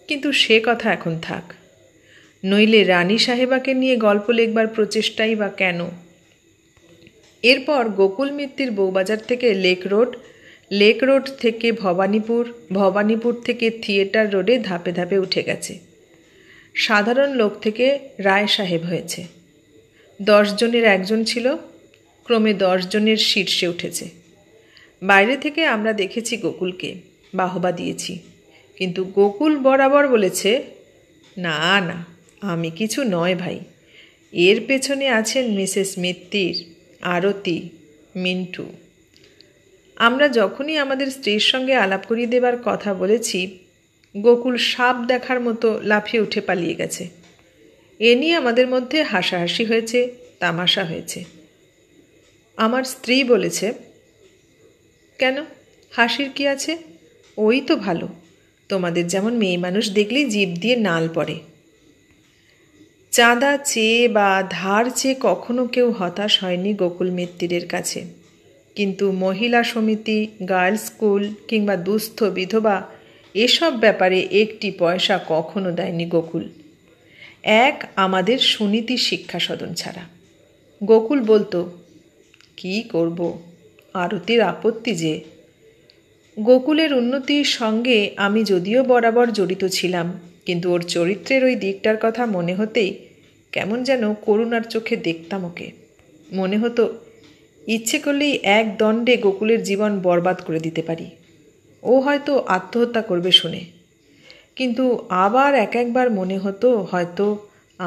কিন্তু সে কথা এখন থাক নইলে রানী সাহেবাকে নিয়ে গল্প লেখবার প্রচেষ্টাই বা কেন এরপর গোকুল মিত্তির বউবাজার থেকে লেক রোড লেক রোড থেকে ভবানীপুর ভবানীপুর থেকে থিয়েটার রোডে ধাপে ধাপে উঠে গেছে সাধারণ লোক থেকে রায় সাহেব হয়েছে জনের একজন ছিল ক্রমে জনের শীর্ষে উঠেছে বাইরে থেকে আমরা দেখেছি গোকুলকে বাহবা দিয়েছি কিন্তু গোকুল বরাবর বলেছে না না আমি কিছু নয় ভাই এর পেছনে আছেন মিসেস মিত্তির আরতি মিন্টু আমরা যখনই আমাদের স্ত্রীর সঙ্গে আলাপ করিয়ে দেবার কথা বলেছি গোকুল সাপ দেখার মতো লাফিয়ে উঠে পালিয়ে গেছে এ নিয়ে আমাদের মধ্যে হাসাহাসি হয়েছে তামাশা হয়েছে আমার স্ত্রী বলেছে কেন হাসির কি আছে ওই তো ভালো তোমাদের যেমন মেয়ে মানুষ দেখলেই জীব দিয়ে নাল পড়ে চাঁদা চেয়ে বা ধার চেয়ে কখনো কেউ হতাশ হয়নি গোকুল মিত্তিরের কাছে কিন্তু মহিলা সমিতি গার্লস স্কুল কিংবা দুস্থ বিধবা এসব ব্যাপারে একটি পয়সা কখনো দেয়নি গোকুল এক আমাদের সুনীতি শিক্ষা সদন ছাড়া গোকুল বলতো কি করব আরতির আপত্তি যে গোকুলের উন্নতির সঙ্গে আমি যদিও বরাবর জড়িত ছিলাম কিন্তু ওর চরিত্রের ওই দিকটার কথা মনে হতেই কেমন যেন করুণার চোখে দেখতাম ওকে মনে হতো ইচ্ছে করলেই এক দণ্ডে গোকুলের জীবন বরবাদ করে দিতে পারি ও হয়তো আত্মহত্যা করবে শুনে কিন্তু আবার এক একবার মনে হতো হয়তো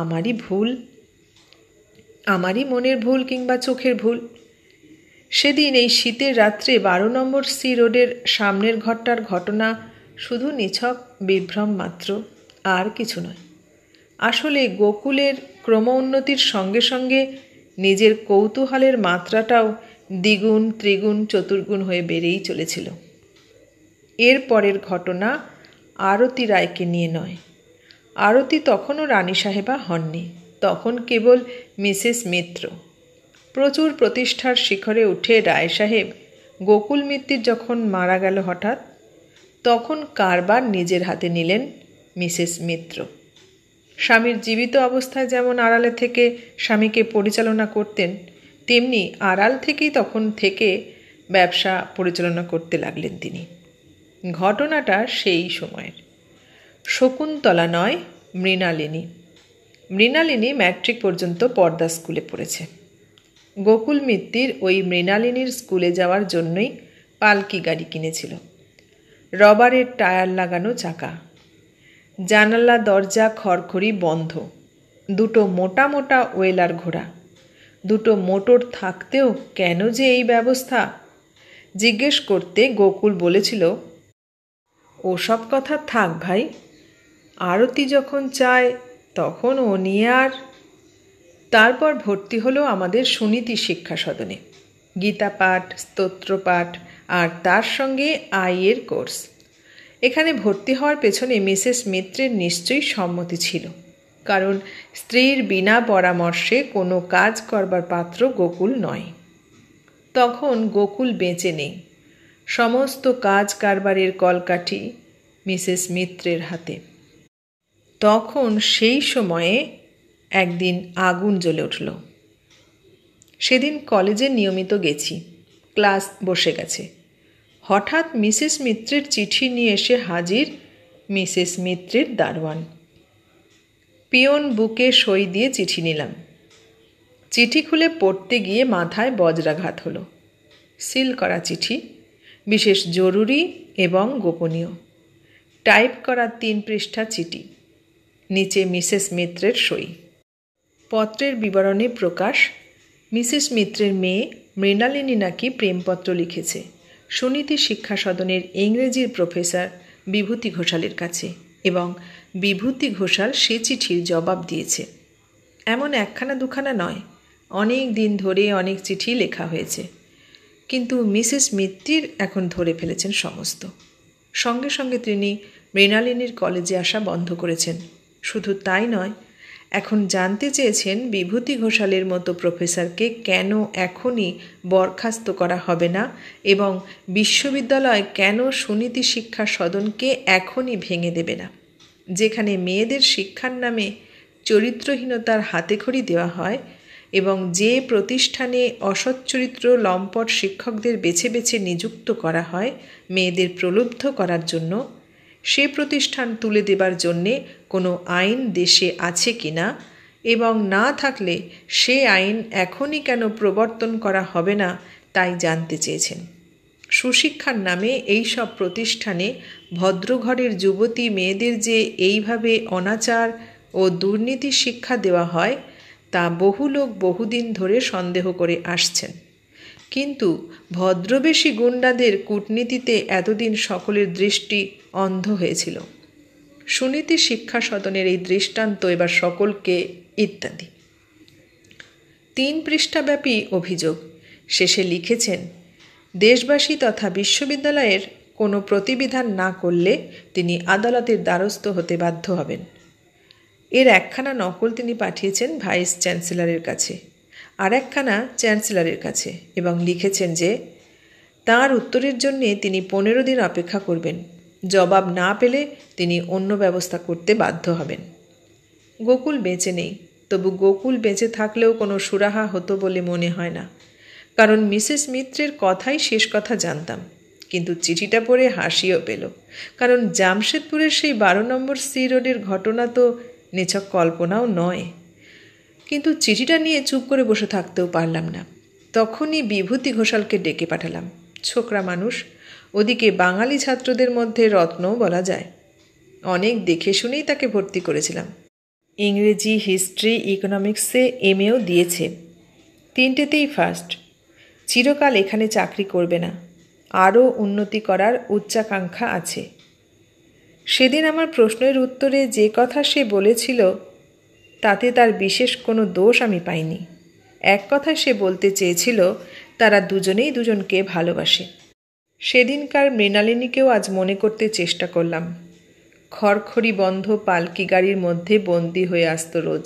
আমারই ভুল আমারই মনের ভুল কিংবা চোখের ভুল সেদিন এই শীতের রাত্রে বারো নম্বর সি রোডের সামনের ঘরটার ঘটনা শুধু নিছক বিভ্রম মাত্র আর কিছু নয় আসলে গোকুলের ক্রমোন্নতির সঙ্গে সঙ্গে নিজের কৌতূহলের মাত্রাটাও দ্বিগুণ ত্রিগুণ চতুর্গুণ হয়ে বেড়েই চলেছিল এর পরের ঘটনা আরতি রায়কে নিয়ে নয় আরতি তখনও রানী সাহেবা হননি তখন কেবল মিসেস মিত্র প্রচুর প্রতিষ্ঠার শিখরে উঠে রায় সাহেব গোকুল মিত্তির যখন মারা গেল হঠাৎ তখন কারবার নিজের হাতে নিলেন মিসেস মিত্র স্বামীর জীবিত অবস্থায় যেমন আড়ালে থেকে স্বামীকে পরিচালনা করতেন তেমনি আড়াল থেকেই তখন থেকে ব্যবসা পরিচালনা করতে লাগলেন তিনি ঘটনাটা সেই সময়ের শকুন্তলা নয় মৃণালিনী মৃণালিনী ম্যাট্রিক পর্যন্ত পর্দা স্কুলে পড়েছে গোকুল মিত্তির ওই মৃণালিনীর স্কুলে যাওয়ার জন্যই পালকি গাড়ি কিনেছিল রবারের টায়ার লাগানো চাকা জানালা দরজা খড়খড়ি বন্ধ দুটো মোটা মোটা ওয়েলার ঘোড়া দুটো মোটর থাকতেও কেন যে এই ব্যবস্থা জিজ্ঞেস করতে গোকুল বলেছিল ওসব কথা থাক ভাই আরতি যখন চায় তখন ও নিয়ে আর তারপর ভর্তি হলো আমাদের সুনীতি শিক্ষা সদনে গীতা পাঠ স্তোত্র পাঠ আর তার সঙ্গে আইয়ের কোর্স এখানে ভর্তি হওয়ার পেছনে মিসেস মিত্রের নিশ্চয়ই সম্মতি ছিল কারণ স্ত্রীর বিনা পরামর্শে কোনো কাজ করবার পাত্র গোকুল নয় তখন গোকুল বেঁচে নেই সমস্ত কাজ কারবারের কলকাঠি মিসেস মিত্রের হাতে তখন সেই সময়ে একদিন আগুন জ্বলে উঠল সেদিন কলেজে নিয়মিত গেছি ক্লাস বসে গেছে হঠাৎ মিসেস মিত্রের চিঠি নিয়ে এসে হাজির মিসেস মিত্রের দারোয়ান পিয়ন বুকে সই দিয়ে চিঠি নিলাম চিঠি খুলে পড়তে গিয়ে মাথায় বজ্রাঘাত হলো সিল করা চিঠি বিশেষ জরুরি এবং গোপনীয় টাইপ করা তিন পৃষ্ঠা চিঠি নিচে মিসেস মিত্রের সই পত্রের বিবরণে প্রকাশ মিসেস মিত্রের মেয়ে মৃণালিনী নাকি প্রেমপত্র লিখেছে সুনীতি শিক্ষা সদনের ইংরেজির প্রফেসর বিভূতি ঘোষালের কাছে এবং বিভূতি ঘোষাল সে চিঠির জবাব দিয়েছে এমন একখানা দুখানা নয় অনেক দিন ধরে অনেক চিঠি লেখা হয়েছে কিন্তু মিসেস মিত্তির এখন ধরে ফেলেছেন সমস্ত সঙ্গে সঙ্গে তিনি মৃণালিনীর কলেজে আসা বন্ধ করেছেন শুধু তাই নয় এখন জানতে চেয়েছেন বিভূতি ঘোষালের মতো প্রফেসরকে কেন এখনই বরখাস্ত করা হবে না এবং বিশ্ববিদ্যালয় কেন সুনীতি শিক্ষা সদনকে এখনই ভেঙে দেবে না যেখানে মেয়েদের শিক্ষার নামে চরিত্রহীনতার হাতেখড়ি দেওয়া হয় এবং যে প্রতিষ্ঠানে অসৎ চরিত্র লম্পট শিক্ষকদের বেছে বেছে নিযুক্ত করা হয় মেয়েদের প্রলুব্ধ করার জন্য সে প্রতিষ্ঠান তুলে দেবার জন্যে কোনো আইন দেশে আছে কি না এবং না থাকলে সে আইন এখনই কেন প্রবর্তন করা হবে না তাই জানতে চেয়েছেন সুশিক্ষার নামে এই সব প্রতিষ্ঠানে ভদ্রঘরের যুবতী মেয়েদের যে এইভাবে অনাচার ও দুর্নীতি শিক্ষা দেওয়া হয় তা বহু লোক বহুদিন ধরে সন্দেহ করে আসছেন কিন্তু ভদ্রবেশী গুন্ডাদের কূটনীতিতে এতদিন সকলের দৃষ্টি অন্ধ হয়েছিল সুনীতি শিক্ষা সদনের এই দৃষ্টান্ত এবার সকলকে ইত্যাদি তিন পৃষ্ঠাব্যাপী অভিযোগ শেষে লিখেছেন দেশবাসী তথা বিশ্ববিদ্যালয়ের কোনো প্রতিবিধান না করলে তিনি আদালতের দ্বারস্থ হতে বাধ্য হবেন এর একখানা নকল তিনি পাঠিয়েছেন ভাইস চ্যান্সেলরের কাছে আর একখানা চ্যান্সেলারের কাছে এবং লিখেছেন যে তার উত্তরের জন্যে তিনি পনেরো দিন অপেক্ষা করবেন জবাব না পেলে তিনি অন্য ব্যবস্থা করতে বাধ্য হবেন গোকুল বেঁচে নেই তবু গোকুল বেঁচে থাকলেও কোনো সুরাহা হতো বলে মনে হয় না কারণ মিসেস মিত্রের কথাই শেষ কথা জানতাম কিন্তু চিঠিটা পড়ে হাসিও পেল কারণ জামশেদপুরের সেই বারো নম্বর সি রোডের ঘটনা তো নিছক কল্পনাও নয় কিন্তু চিঠিটা নিয়ে চুপ করে বসে থাকতেও পারলাম না তখনই বিভূতি ঘোষালকে ডেকে পাঠালাম ছোকরা মানুষ ওদিকে বাঙালি ছাত্রদের মধ্যে রত্ন বলা যায় অনেক দেখে শুনেই তাকে ভর্তি করেছিলাম ইংরেজি হিস্ট্রি ইকোনমিক্সে এমএও দিয়েছে তিনটেতেই ফার্স্ট চিরকাল এখানে চাকরি করবে না আরও উন্নতি করার উচ্চাকাঙ্ক্ষা আছে সেদিন আমার প্রশ্নের উত্তরে যে কথা সে বলেছিল তাতে তার বিশেষ কোনো দোষ আমি পাইনি এক কথায় সে বলতে চেয়েছিল তারা দুজনেই দুজনকে ভালোবাসে সেদিনকার মৃণালিনীকেও আজ মনে করতে চেষ্টা করলাম খড়খড়ি বন্ধ পালকি গাড়ির মধ্যে বন্দি হয়ে আসত রোজ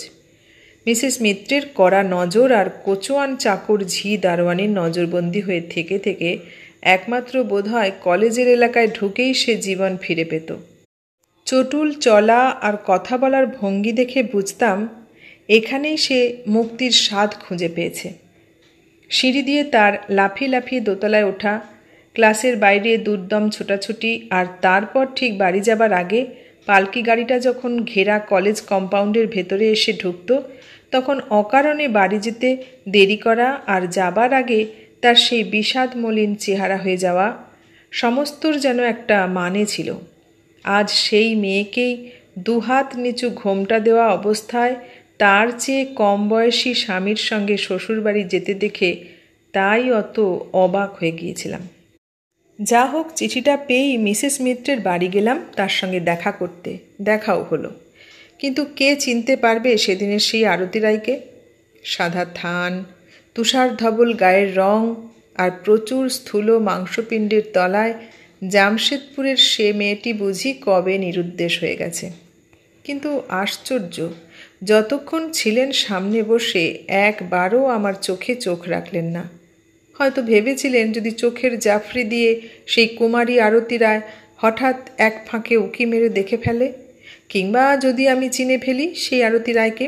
মিসেস মিত্রের কড়া নজর আর কোচোয়ান চাকর ঝি দারোয়ানের নজরবন্দি হয়ে থেকে থেকে একমাত্র বোধহয় কলেজের এলাকায় ঢুকেই সে জীবন ফিরে পেত চটুল চলা আর কথা বলার ভঙ্গি দেখে বুঝতাম এখানেই সে মুক্তির স্বাদ খুঁজে পেয়েছে সিঁড়ি দিয়ে তার লাফিয়ে লাফিয়ে দোতলায় ওঠা ক্লাসের বাইরে দুর্দম ছোটাছুটি আর তারপর ঠিক বাড়ি যাবার আগে পালকি গাড়িটা যখন ঘেরা কলেজ কম্পাউন্ডের ভেতরে এসে ঢুকত তখন অকারণে বাড়ি যেতে দেরি করা আর যাবার আগে তার সেই বিষাদমলিন চেহারা হয়ে যাওয়া সমস্তর যেন একটা মানে ছিল আজ সেই মেয়েকেই দুহাত নিচু ঘোমটা দেওয়া অবস্থায় তার চেয়ে কম বয়সী স্বামীর সঙ্গে শ্বশুরবাড়ি যেতে দেখে তাই অত অবাক হয়ে গিয়েছিলাম যা হোক চিঠিটা পেয়েই মিসেস মিত্রের বাড়ি গেলাম তার সঙ্গে দেখা করতে দেখাও হলো কিন্তু কে চিনতে পারবে সেদিনের সেই আরতি রায়কে সাদা থান তুষার ধবল গায়ের রং আর প্রচুর স্থূল মাংসপিণ্ডের তলায় জামশেদপুরের সে মেয়েটি বুঝি কবে নিরুদ্দেশ হয়ে গেছে কিন্তু আশ্চর্য যতক্ষণ ছিলেন সামনে বসে একবারও আমার চোখে চোখ রাখলেন না হয়তো ভেবেছিলেন যদি চোখের জাফরি দিয়ে সেই কুমারী আরতি রায় হঠাৎ এক ফাঁকে উকি মেরে দেখে ফেলে কিংবা যদি আমি চিনে ফেলি সেই আরতি রায়কে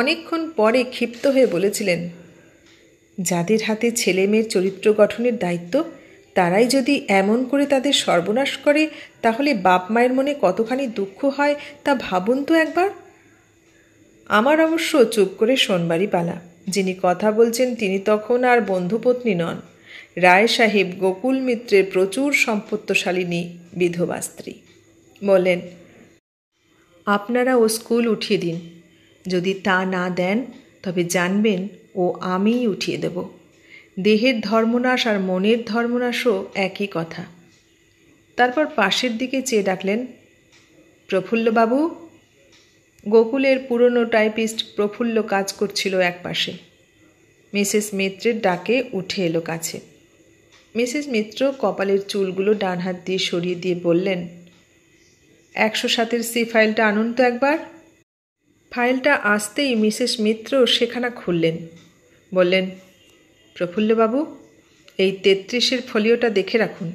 অনেকক্ষণ পরে ক্ষিপ্ত হয়ে বলেছিলেন যাদের হাতে ছেলে মেয়ের চরিত্র গঠনের দায়িত্ব তারাই যদি এমন করে তাদের সর্বনাশ করে তাহলে বাপ মায়ের মনে কতখানি দুঃখ হয় তা ভাবুন তো একবার আমার অবশ্য চুপ করে শোনবারই পালা যিনি কথা বলছেন তিনি তখন আর বন্ধুপত্নী নন রায় সাহেব গোকুল মিত্রের প্রচুর সম্পত্তশালিনী বিধবা স্ত্রী বলেন আপনারা ও স্কুল উঠিয়ে দিন যদি তা না দেন তবে জানবেন ও আমিই উঠিয়ে দেবো দেহের ধর্মনাশ আর মনের ধর্মনাশও একই কথা তারপর পাশের দিকে চেয়ে ডাকলেন প্রফুল্লবাবু গোকুলের পুরনো টাইপিস্ট প্রফুল্ল কাজ করছিল এক পাশে মিসেস মিত্রের ডাকে উঠে এলো কাছে মিসেস মিত্র কপালের চুলগুলো ডান হাত দিয়ে সরিয়ে দিয়ে বললেন একশো সাতের সি ফাইলটা আনুন তো একবার ফাইলটা আসতেই মিসেস মিত্র সেখানা খুললেন বললেন প্রফুল্লবাবু এই তেত্রিশের ফলিওটা দেখে রাখুন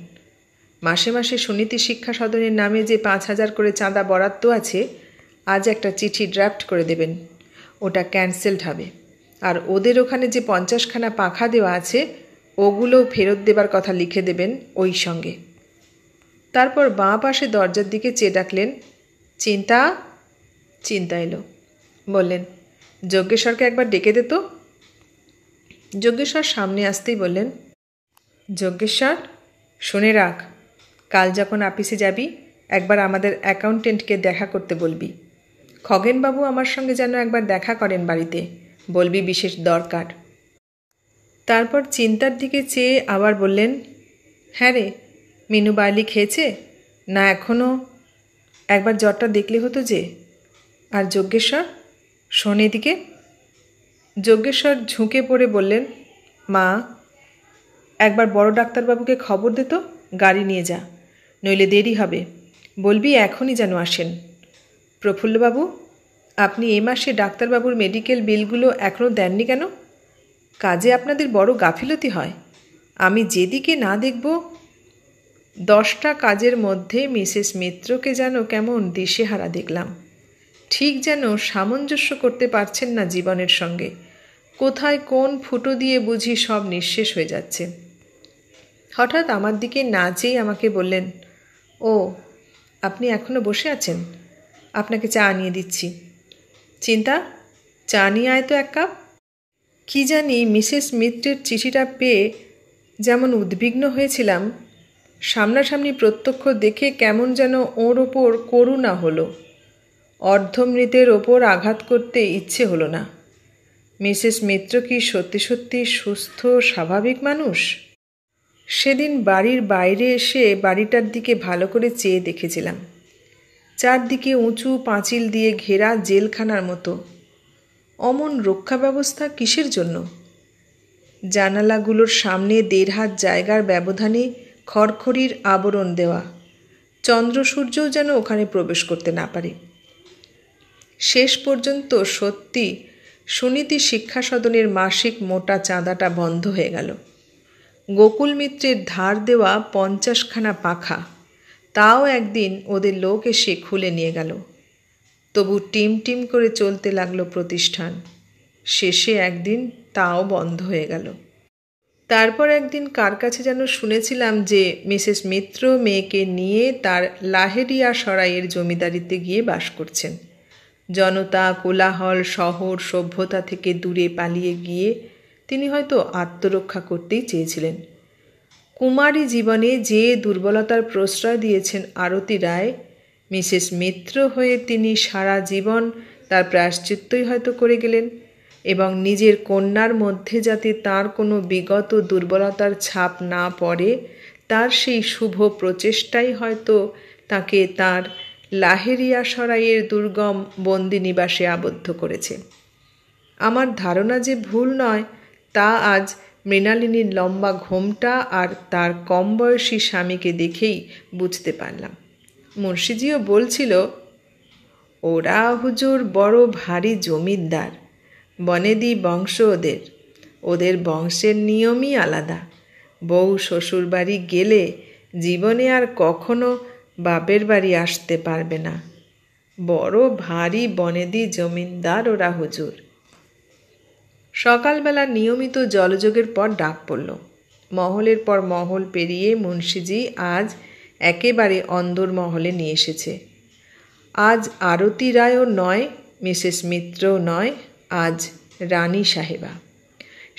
মাসে মাসে সুনীতি শিক্ষা সদনের নামে যে পাঁচ হাজার করে চাঁদা বরাদ্দ আছে আজ একটা চিঠি ড্রাফট করে দেবেন ওটা ক্যান্সেলড হবে আর ওদের ওখানে যে পঞ্চাশখানা পাখা দেওয়া আছে ওগুলোও ফেরত দেবার কথা লিখে দেবেন ওই সঙ্গে তারপর বাঁ পাশে দরজার দিকে চেয়ে ডাকলেন চিন্তা চিন্তা এলো বললেন যজ্ঞেশ্বরকে একবার ডেকে দে তো যজ্ঞেশ্বর সামনে আসতেই বললেন যজ্ঞেশ্বর শুনে রাখ কাল যখন আপিসে যাবি একবার আমাদের অ্যাকাউন্টেন্টকে দেখা করতে বলবি খগেনবাবু আমার সঙ্গে যেন একবার দেখা করেন বাড়িতে বলবি বিশেষ দরকার তারপর চিন্তার দিকে চেয়ে আবার বললেন হ্যাঁ রে মিনু বার্লি খেয়েছে না এখনও একবার জ্বরটা দেখলে হতো যে আর যজ্ঞেশ্বর শোন এদিকে যজ্ঞেশ্বর ঝুঁকে পড়ে বললেন মা একবার বড় ডাক্তারবাবুকে খবর দিত গাড়ি নিয়ে যা নইলে দেরি হবে বলবি এখনই যেন আসেন প্রফুল্লবাবু আপনি এ মাসে ডাক্তারবাবুর মেডিকেল বিলগুলো এখনও দেননি কেন কাজে আপনাদের বড় গাফিলতি হয় আমি যেদিকে না দেখব দশটা কাজের মধ্যে মিসেস মিত্রকে যেন কেমন দিশেহারা দেখলাম ঠিক যেন সামঞ্জস্য করতে পারছেন না জীবনের সঙ্গে কোথায় কোন ফুটো দিয়ে বুঝি সব নিঃশেষ হয়ে যাচ্ছে হঠাৎ আমার দিকে না চেয়ে আমাকে বললেন ও আপনি এখনও বসে আছেন আপনাকে চা আনিয়ে দিচ্ছি চিন্তা চা নিয়ে আয় তো এক কাপ কী জানি মিসেস মিত্রের চিঠিটা পেয়ে যেমন উদ্বিগ্ন হয়েছিলাম সামনাসামনি প্রত্যক্ষ দেখে কেমন যেন ওর ওপর করুণা হলো অর্ধমৃতের ওপর আঘাত করতে ইচ্ছে হলো না মিসেস মিত্র কি সত্যি সত্যি সুস্থ স্বাভাবিক মানুষ সেদিন বাড়ির বাইরে এসে বাড়িটার দিকে ভালো করে চেয়ে দেখেছিলাম চারদিকে উঁচু পাঁচিল দিয়ে ঘেরা জেলখানার মতো অমন রক্ষা ব্যবস্থা কিসের জন্য জানালাগুলোর সামনে দেড় হাত জায়গার ব্যবধানে খড়খড়ির আবরণ দেওয়া চন্দ্র সূর্যও যেন ওখানে প্রবেশ করতে না পারে শেষ পর্যন্ত সত্যি সুনীতি শিক্ষা সদনের মাসিক মোটা চাঁদাটা বন্ধ হয়ে গেল গোকুল মিত্রের ধার দেওয়া পঞ্চাশখানা পাখা তাও একদিন ওদের লোক এসে খুলে নিয়ে গেল তবু টিম টিম করে চলতে লাগলো প্রতিষ্ঠান শেষে একদিন তাও বন্ধ হয়ে গেল তারপর একদিন কার কাছে যেন শুনেছিলাম যে মিসেস মিত্র মেয়েকে নিয়ে তার লাহেরিয়া সরাইয়ের জমিদারিতে গিয়ে বাস করছেন জনতা কোলাহল শহর সভ্যতা থেকে দূরে পালিয়ে গিয়ে তিনি হয়তো আত্মরক্ষা করতেই চেয়েছিলেন কুমারী জীবনে যে দুর্বলতার প্রশ্রয় দিয়েছেন আরতি রায় মিসেস মিত্র হয়ে তিনি সারা জীবন তার প্রায়শ্চিত্তই হয়তো করে গেলেন এবং নিজের কন্যার মধ্যে যাতে তার কোনো বিগত দুর্বলতার ছাপ না পড়ে তার সেই শুভ প্রচেষ্টাই হয়তো তাকে তার লাহেরিয়া সরাইয়ের দুর্গম বন্দি নিবাসে আবদ্ধ করেছে আমার ধারণা যে ভুল নয় তা আজ মৃণালিনীর লম্বা ঘোমটা আর তার কম বয়সী স্বামীকে দেখেই বুঝতে পারলাম মুর্শিজিও বলছিল ওরা হুজুর বড় ভারী জমিদার বনেদি বংশ ওদের ওদের বংশের নিয়মই আলাদা বউ শ্বশুরবাড়ি গেলে জীবনে আর কখনো বাপের বাড়ি আসতে পারবে না বড় ভারী বনেদি জমিনদার ওরা হুজুর সকালবেলা নিয়মিত জলযোগের পর ডাক পড়ল মহলের পর মহল পেরিয়ে মুন্সিজি আজ একেবারে অন্দর মহলে নিয়ে এসেছে আজ আরতি রায়ও নয় মিসেস মিত্রও নয় আজ রানী সাহেবা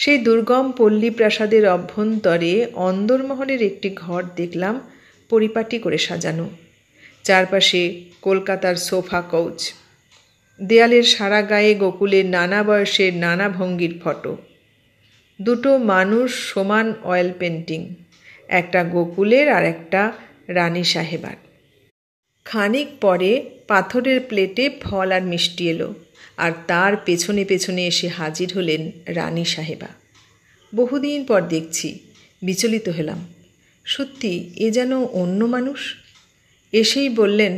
সেই দুর্গম পল্লী প্রাসাদের অভ্যন্তরে অন্দরমহলের একটি ঘর দেখলাম পরিপাটি করে সাজানো চারপাশে কলকাতার সোফা কৌচ দেয়ালের সারা গায়ে গোকুলের নানা বয়সের নানা ভঙ্গির ফটো দুটো মানুষ সমান অয়েল পেন্টিং একটা গোকুলের আর একটা রানী সাহেবার খানিক পরে পাথরের প্লেটে ফল আর মিষ্টি এলো আর তার পেছনে পেছনে এসে হাজির হলেন রানী সাহেবা বহুদিন পর দেখছি বিচলিত হলাম সত্যি এ যেন অন্য মানুষ এসেই বললেন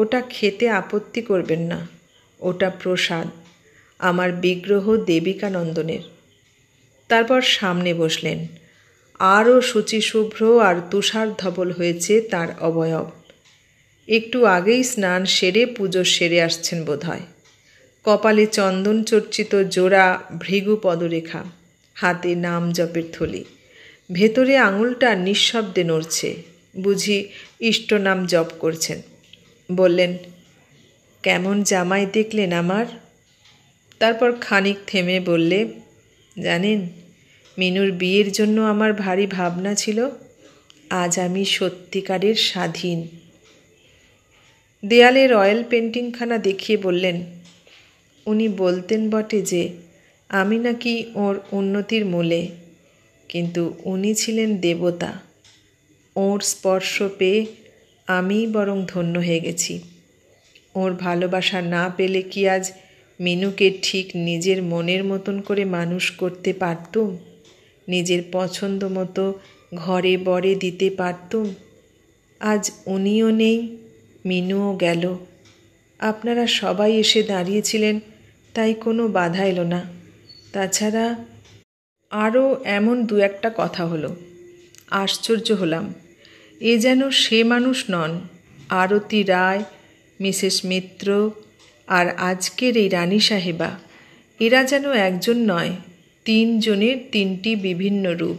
ওটা খেতে আপত্তি করবেন না ওটা প্রসাদ আমার বিগ্রহ দেবিকানন্দনের তারপর সামনে বসলেন আরও শুচিশুভ্র আর তুষার ধবল হয়েছে তার অবয়ব একটু আগেই স্নান সেরে পুজো সেরে আসছেন বোধহয় কপালে চন্দন চর্চিত জোড়া ভৃগু পদরেখা হাতে নাম জপের থলি ভেতরে আঙুলটা নিঃশব্দে নড়ছে বুঝি ইষ্ট নাম জপ করছেন বললেন কেমন জামাই দেখলেন আমার তারপর খানিক থেমে বললে জানেন মিনুর বিয়ের জন্য আমার ভারী ভাবনা ছিল আজ আমি সত্যিকারের স্বাধীন দেয়ালে রয়্যাল পেন্টিংখানা দেখিয়ে বললেন উনি বলতেন বটে যে আমি নাকি ওর উন্নতির মূলে কিন্তু উনি ছিলেন দেবতা ওঁর স্পর্শ পেয়ে আমি বরং ধন্য হয়ে গেছি ওর ভালোবাসা না পেলে কি আজ মিনুকে ঠিক নিজের মনের মতন করে মানুষ করতে পারতুম নিজের পছন্দ মতো ঘরে বরে দিতে পারতুম আজ উনিও নেই মিনুও গেল আপনারা সবাই এসে দাঁড়িয়েছিলেন তাই কোনো বাধা এলো না তাছাড়া আরও এমন দু একটা কথা হলো আশ্চর্য হলাম এ যেন সে মানুষ নন আরতি রায় মিসেস মিত্র আর আজকের এই রানী সাহেবা এরা যেন একজন নয় তিনজনের তিনটি বিভিন্ন রূপ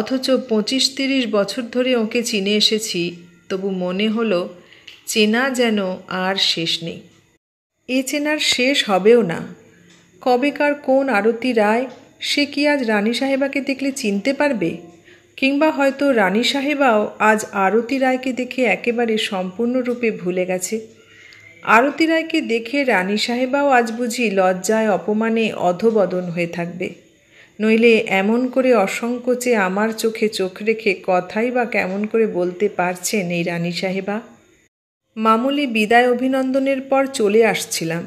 অথচ পঁচিশ তিরিশ বছর ধরে ওকে চিনে এসেছি তবু মনে হলো চেনা যেন আর শেষ নেই এ চেনার শেষ হবেও না কবেকার কোন আরতি রায় সে কি আজ রানী সাহেবাকে দেখলে চিনতে পারবে কিংবা হয়তো রানী সাহেবাও আজ আরতি রায়কে দেখে একেবারে সম্পূর্ণরূপে ভুলে গেছে আরতি রায়কে দেখে রানী সাহেবাও আজ বুঝি লজ্জায় অপমানে অধবদন হয়ে থাকবে নইলে এমন করে অসংকোচে আমার চোখে চোখ রেখে কথাই বা কেমন করে বলতে পারছেন এই রানী সাহেবা মামুলি বিদায় অভিনন্দনের পর চলে আসছিলাম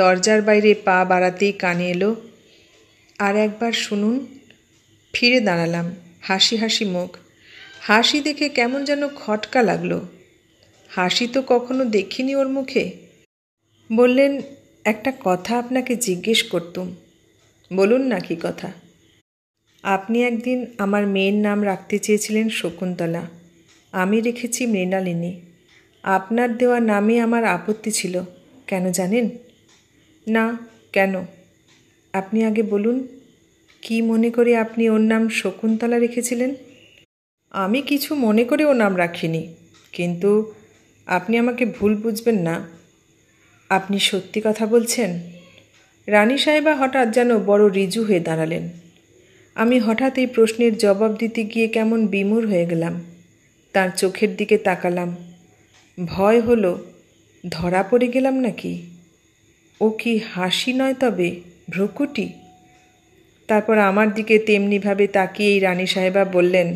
দরজার বাইরে পা বাড়াতেই কানে এলো আর একবার শুনুন ফিরে দাঁড়ালাম হাসি হাসি মুখ হাসি দেখে কেমন যেন খটকা লাগলো হাসি তো কখনো দেখিনি ওর মুখে বললেন একটা কথা আপনাকে জিজ্ঞেস করতুম বলুন না কি কথা আপনি একদিন আমার মেয়ের নাম রাখতে চেয়েছিলেন শকুন্তলা আমি রেখেছি মৃণালিনী আপনার দেওয়া নামে আমার আপত্তি ছিল কেন জানেন না কেন আপনি আগে বলুন কি মনে করে আপনি ওর নাম শকুন্তলা রেখেছিলেন আমি কিছু মনে করে ও নাম রাখিনি কিন্তু আপনি আমাকে ভুল বুঝবেন না আপনি সত্যি কথা বলছেন রানী সাহেবা হঠাৎ যেন বড় রিজু হয়ে দাঁড়ালেন আমি হঠাৎ এই প্রশ্নের জবাব দিতে গিয়ে কেমন বিমুর হয়ে গেলাম তার চোখের দিকে তাকালাম ভয় হলো ধরা পড়ে গেলাম নাকি ও কি হাসি নয় তবে ভ্রুকুটি তারপর আমার দিকে তেমনিভাবে তাকিয়েই রানী সাহেবা বললেন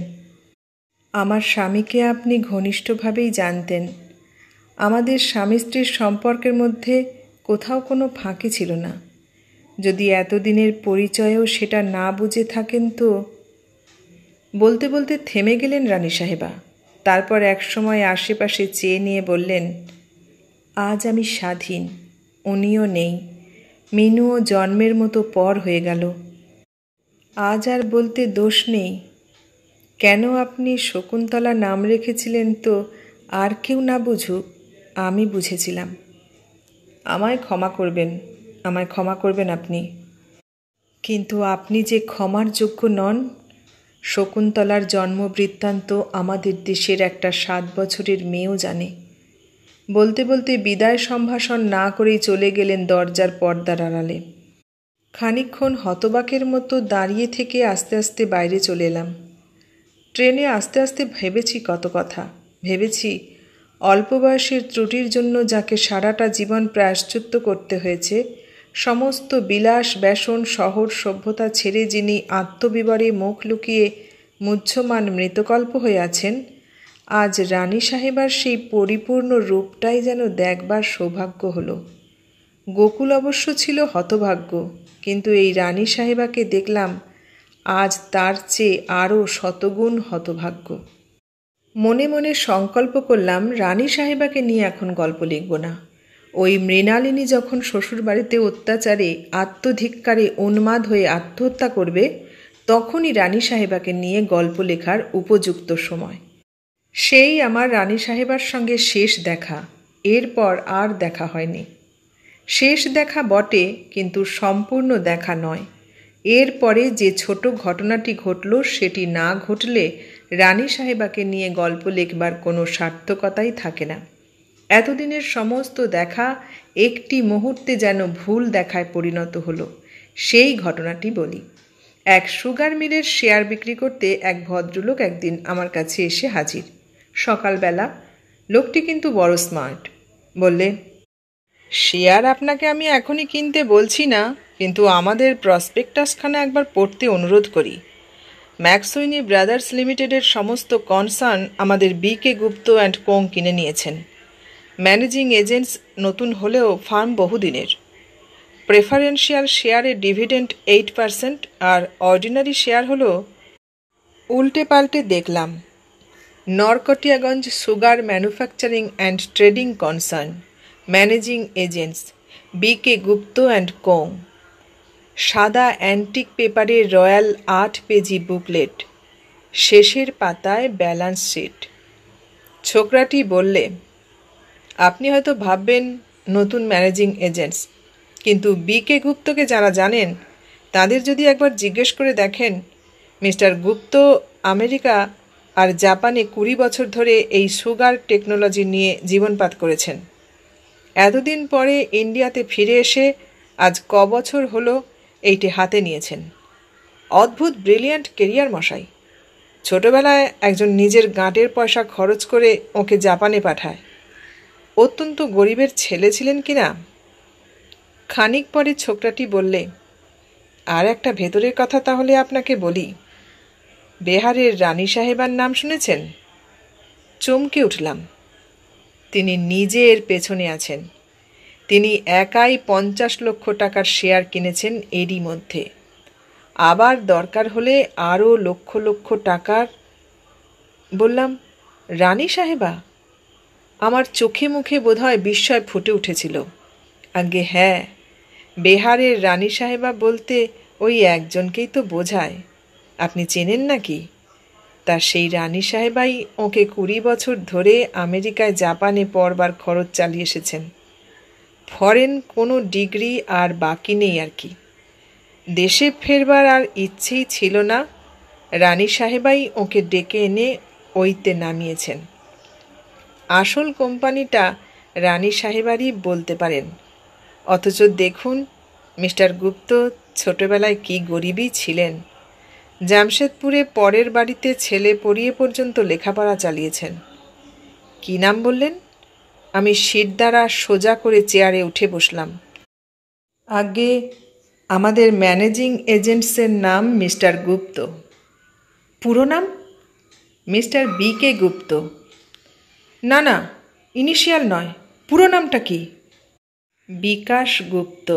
আমার স্বামীকে আপনি ঘনিষ্ঠভাবেই জানতেন আমাদের স্বামী স্ত্রীর সম্পর্কের মধ্যে কোথাও কোনো ফাঁকি ছিল না যদি এতদিনের পরিচয়েও সেটা না বুঝে থাকেন তো বলতে বলতে থেমে গেলেন রানী সাহেবা তারপর একসময় আশেপাশে চেয়ে নিয়ে বললেন আজ আমি স্বাধীন উনিও নেই মিনুও জন্মের মতো পর হয়ে গেল আজ আর বলতে দোষ নেই কেন আপনি শকুন্তলা নাম রেখেছিলেন তো আর কেউ না বুঝুক আমি বুঝেছিলাম আমায় ক্ষমা করবেন আমায় ক্ষমা করবেন আপনি কিন্তু আপনি যে ক্ষমার যোগ্য নন শকুন্তলার জন্ম আমাদের দেশের একটা সাত বছরের মেয়েও জানে বলতে বলতে বিদায় সম্ভাষণ না করেই চলে গেলেন দরজার পর্দার আড়ালে খানিক্ষণ হতবাকের মতো দাঁড়িয়ে থেকে আস্তে আস্তে বাইরে চলে এলাম ট্রেনে আস্তে আস্তে ভেবেছি কত কথা ভেবেছি অল্প বয়সের ত্রুটির জন্য যাকে সারাটা জীবন প্রায়শ্চিত্ত করতে হয়েছে সমস্ত বিলাস ব্যসন শহর সভ্যতা ছেড়ে যিনি আত্মবিবরে মুখ লুকিয়ে মুহ্যমান মৃতকল্প হয়ে আছেন আজ রানী সাহেবার সেই পরিপূর্ণ রূপটাই যেন দেখবার সৌভাগ্য হলো গোকুল অবশ্য ছিল হতভাগ্য কিন্তু এই রানী সাহেবাকে দেখলাম আজ তার চেয়ে আরও শতগুণ হতভাগ্য মনে মনে সংকল্প করলাম রানী সাহেবাকে নিয়ে এখন গল্প লিখব না ওই মৃণালিনী যখন শ্বশুরবাড়িতে অত্যাচারে আত্মধিক্কারে উন্মাদ হয়ে আত্মহত্যা করবে তখনই রানী সাহেবাকে নিয়ে গল্প লেখার উপযুক্ত সময় সেই আমার রানী সাহেবার সঙ্গে শেষ দেখা এরপর আর দেখা হয়নি শেষ দেখা বটে কিন্তু সম্পূর্ণ দেখা নয় এরপরে যে ছোট ঘটনাটি ঘটল সেটি না ঘটলে রানী সাহেবাকে নিয়ে গল্প লেখবার কোনো সার্থকতাই থাকে না এতদিনের সমস্ত দেখা একটি মুহূর্তে যেন ভুল দেখায় পরিণত হলো সেই ঘটনাটি বলি এক সুগার মিলের শেয়ার বিক্রি করতে এক ভদ্রলোক একদিন আমার কাছে এসে হাজির সকালবেলা লোকটি কিন্তু বড় স্মার্ট বললে শেয়ার আপনাকে আমি এখনই কিনতে বলছি না কিন্তু আমাদের প্রসপেক্টাসখানে একবার পড়তে অনুরোধ করি ম্যাক্সুইনি ব্রাদার্স লিমিটেডের সমস্ত কনসার্ন আমাদের বিকে গুপ্ত অ্যান্ড কোং কিনে নিয়েছেন ম্যানেজিং এজেন্টস নতুন হলেও ফার্ম বহুদিনের প্রেফারেন্সিয়াল শেয়ারে ডিভিডেন্ট এইট পার্সেন্ট আর অর্ডিনারি শেয়ার হলো উল্টে পাল্টে দেখলাম Narkatiaganj sugar manufacturing and trading concern managing agents B K Gupta and co সাদা অ্যান্টিক পেপারের রয়্যাল আট পেজি বুকলেট শেষের পাতায় ব্যালেন্স শিট ছোকরাটি বললে আপনি হয়তো ভাববেন নতুন ম্যানেজিং এজেন্টস কিন্তু বি কে গুপ্তকে যারা জানেন তাদের যদি একবার জিজ্ঞেস করে দেখেন মিস্টার গুপ্ত আমেরিকা আর জাপানে কুড়ি বছর ধরে এই সুগার টেকনোলজি নিয়ে জীবনপাত করেছেন এতদিন পরে ইন্ডিয়াতে ফিরে এসে আজ ক বছর হলো এইটি হাতে নিয়েছেন অদ্ভুত ব্রিলিয়ান্ট কেরিয়ার মশাই ছোটবেলায় একজন নিজের গাঁটের পয়সা খরচ করে ওকে জাপানে পাঠায় অত্যন্ত গরিবের ছেলে ছিলেন কি না খানিক পরে ছোকরাটি বললে আর একটা ভেতরের কথা তাহলে আপনাকে বলি বেহারের রানী সাহেবার নাম শুনেছেন চমকে উঠলাম তিনি নিজের পেছনে আছেন তিনি একাই পঞ্চাশ লক্ষ টাকার শেয়ার কিনেছেন এরই মধ্যে আবার দরকার হলে আরও লক্ষ লক্ষ টাকার বললাম রানী সাহেবা আমার চোখে মুখে বোধহয় বিস্ময় ফুটে উঠেছিল আগে হ্যাঁ বেহারের রানী সাহেবা বলতে ওই একজনকেই তো বোঝায় আপনি চেনেন নাকি তার সেই রানী সাহেবাই ওকে কুড়ি বছর ধরে আমেরিকায় জাপানে পড়বার খরচ চালিয়ে এসেছেন ফরেন কোনো ডিগ্রি আর বাকি নেই আর কি দেশে ফেরবার আর ইচ্ছেই ছিল না রানী সাহেবাই ওকে ডেকে এনে ওইতে নামিয়েছেন আসল কোম্পানিটা রানী সাহেবারই বলতে পারেন অথচ দেখুন মিস্টার গুপ্ত ছোটবেলায় কি গরিবই ছিলেন জামশেদপুরে পরের বাড়িতে ছেলে পড়িয়ে পর্যন্ত লেখাপড়া চালিয়েছেন কি নাম বললেন আমি সিট দ্বারা সোজা করে চেয়ারে উঠে বসলাম আগে আমাদের ম্যানেজিং এজেন্টসের নাম মিস্টার গুপ্ত পুরো নাম মিস্টার বি কে গুপ্ত না না ইনিশিয়াল নয় পুরো নামটা কি বিকাশ গুপ্ত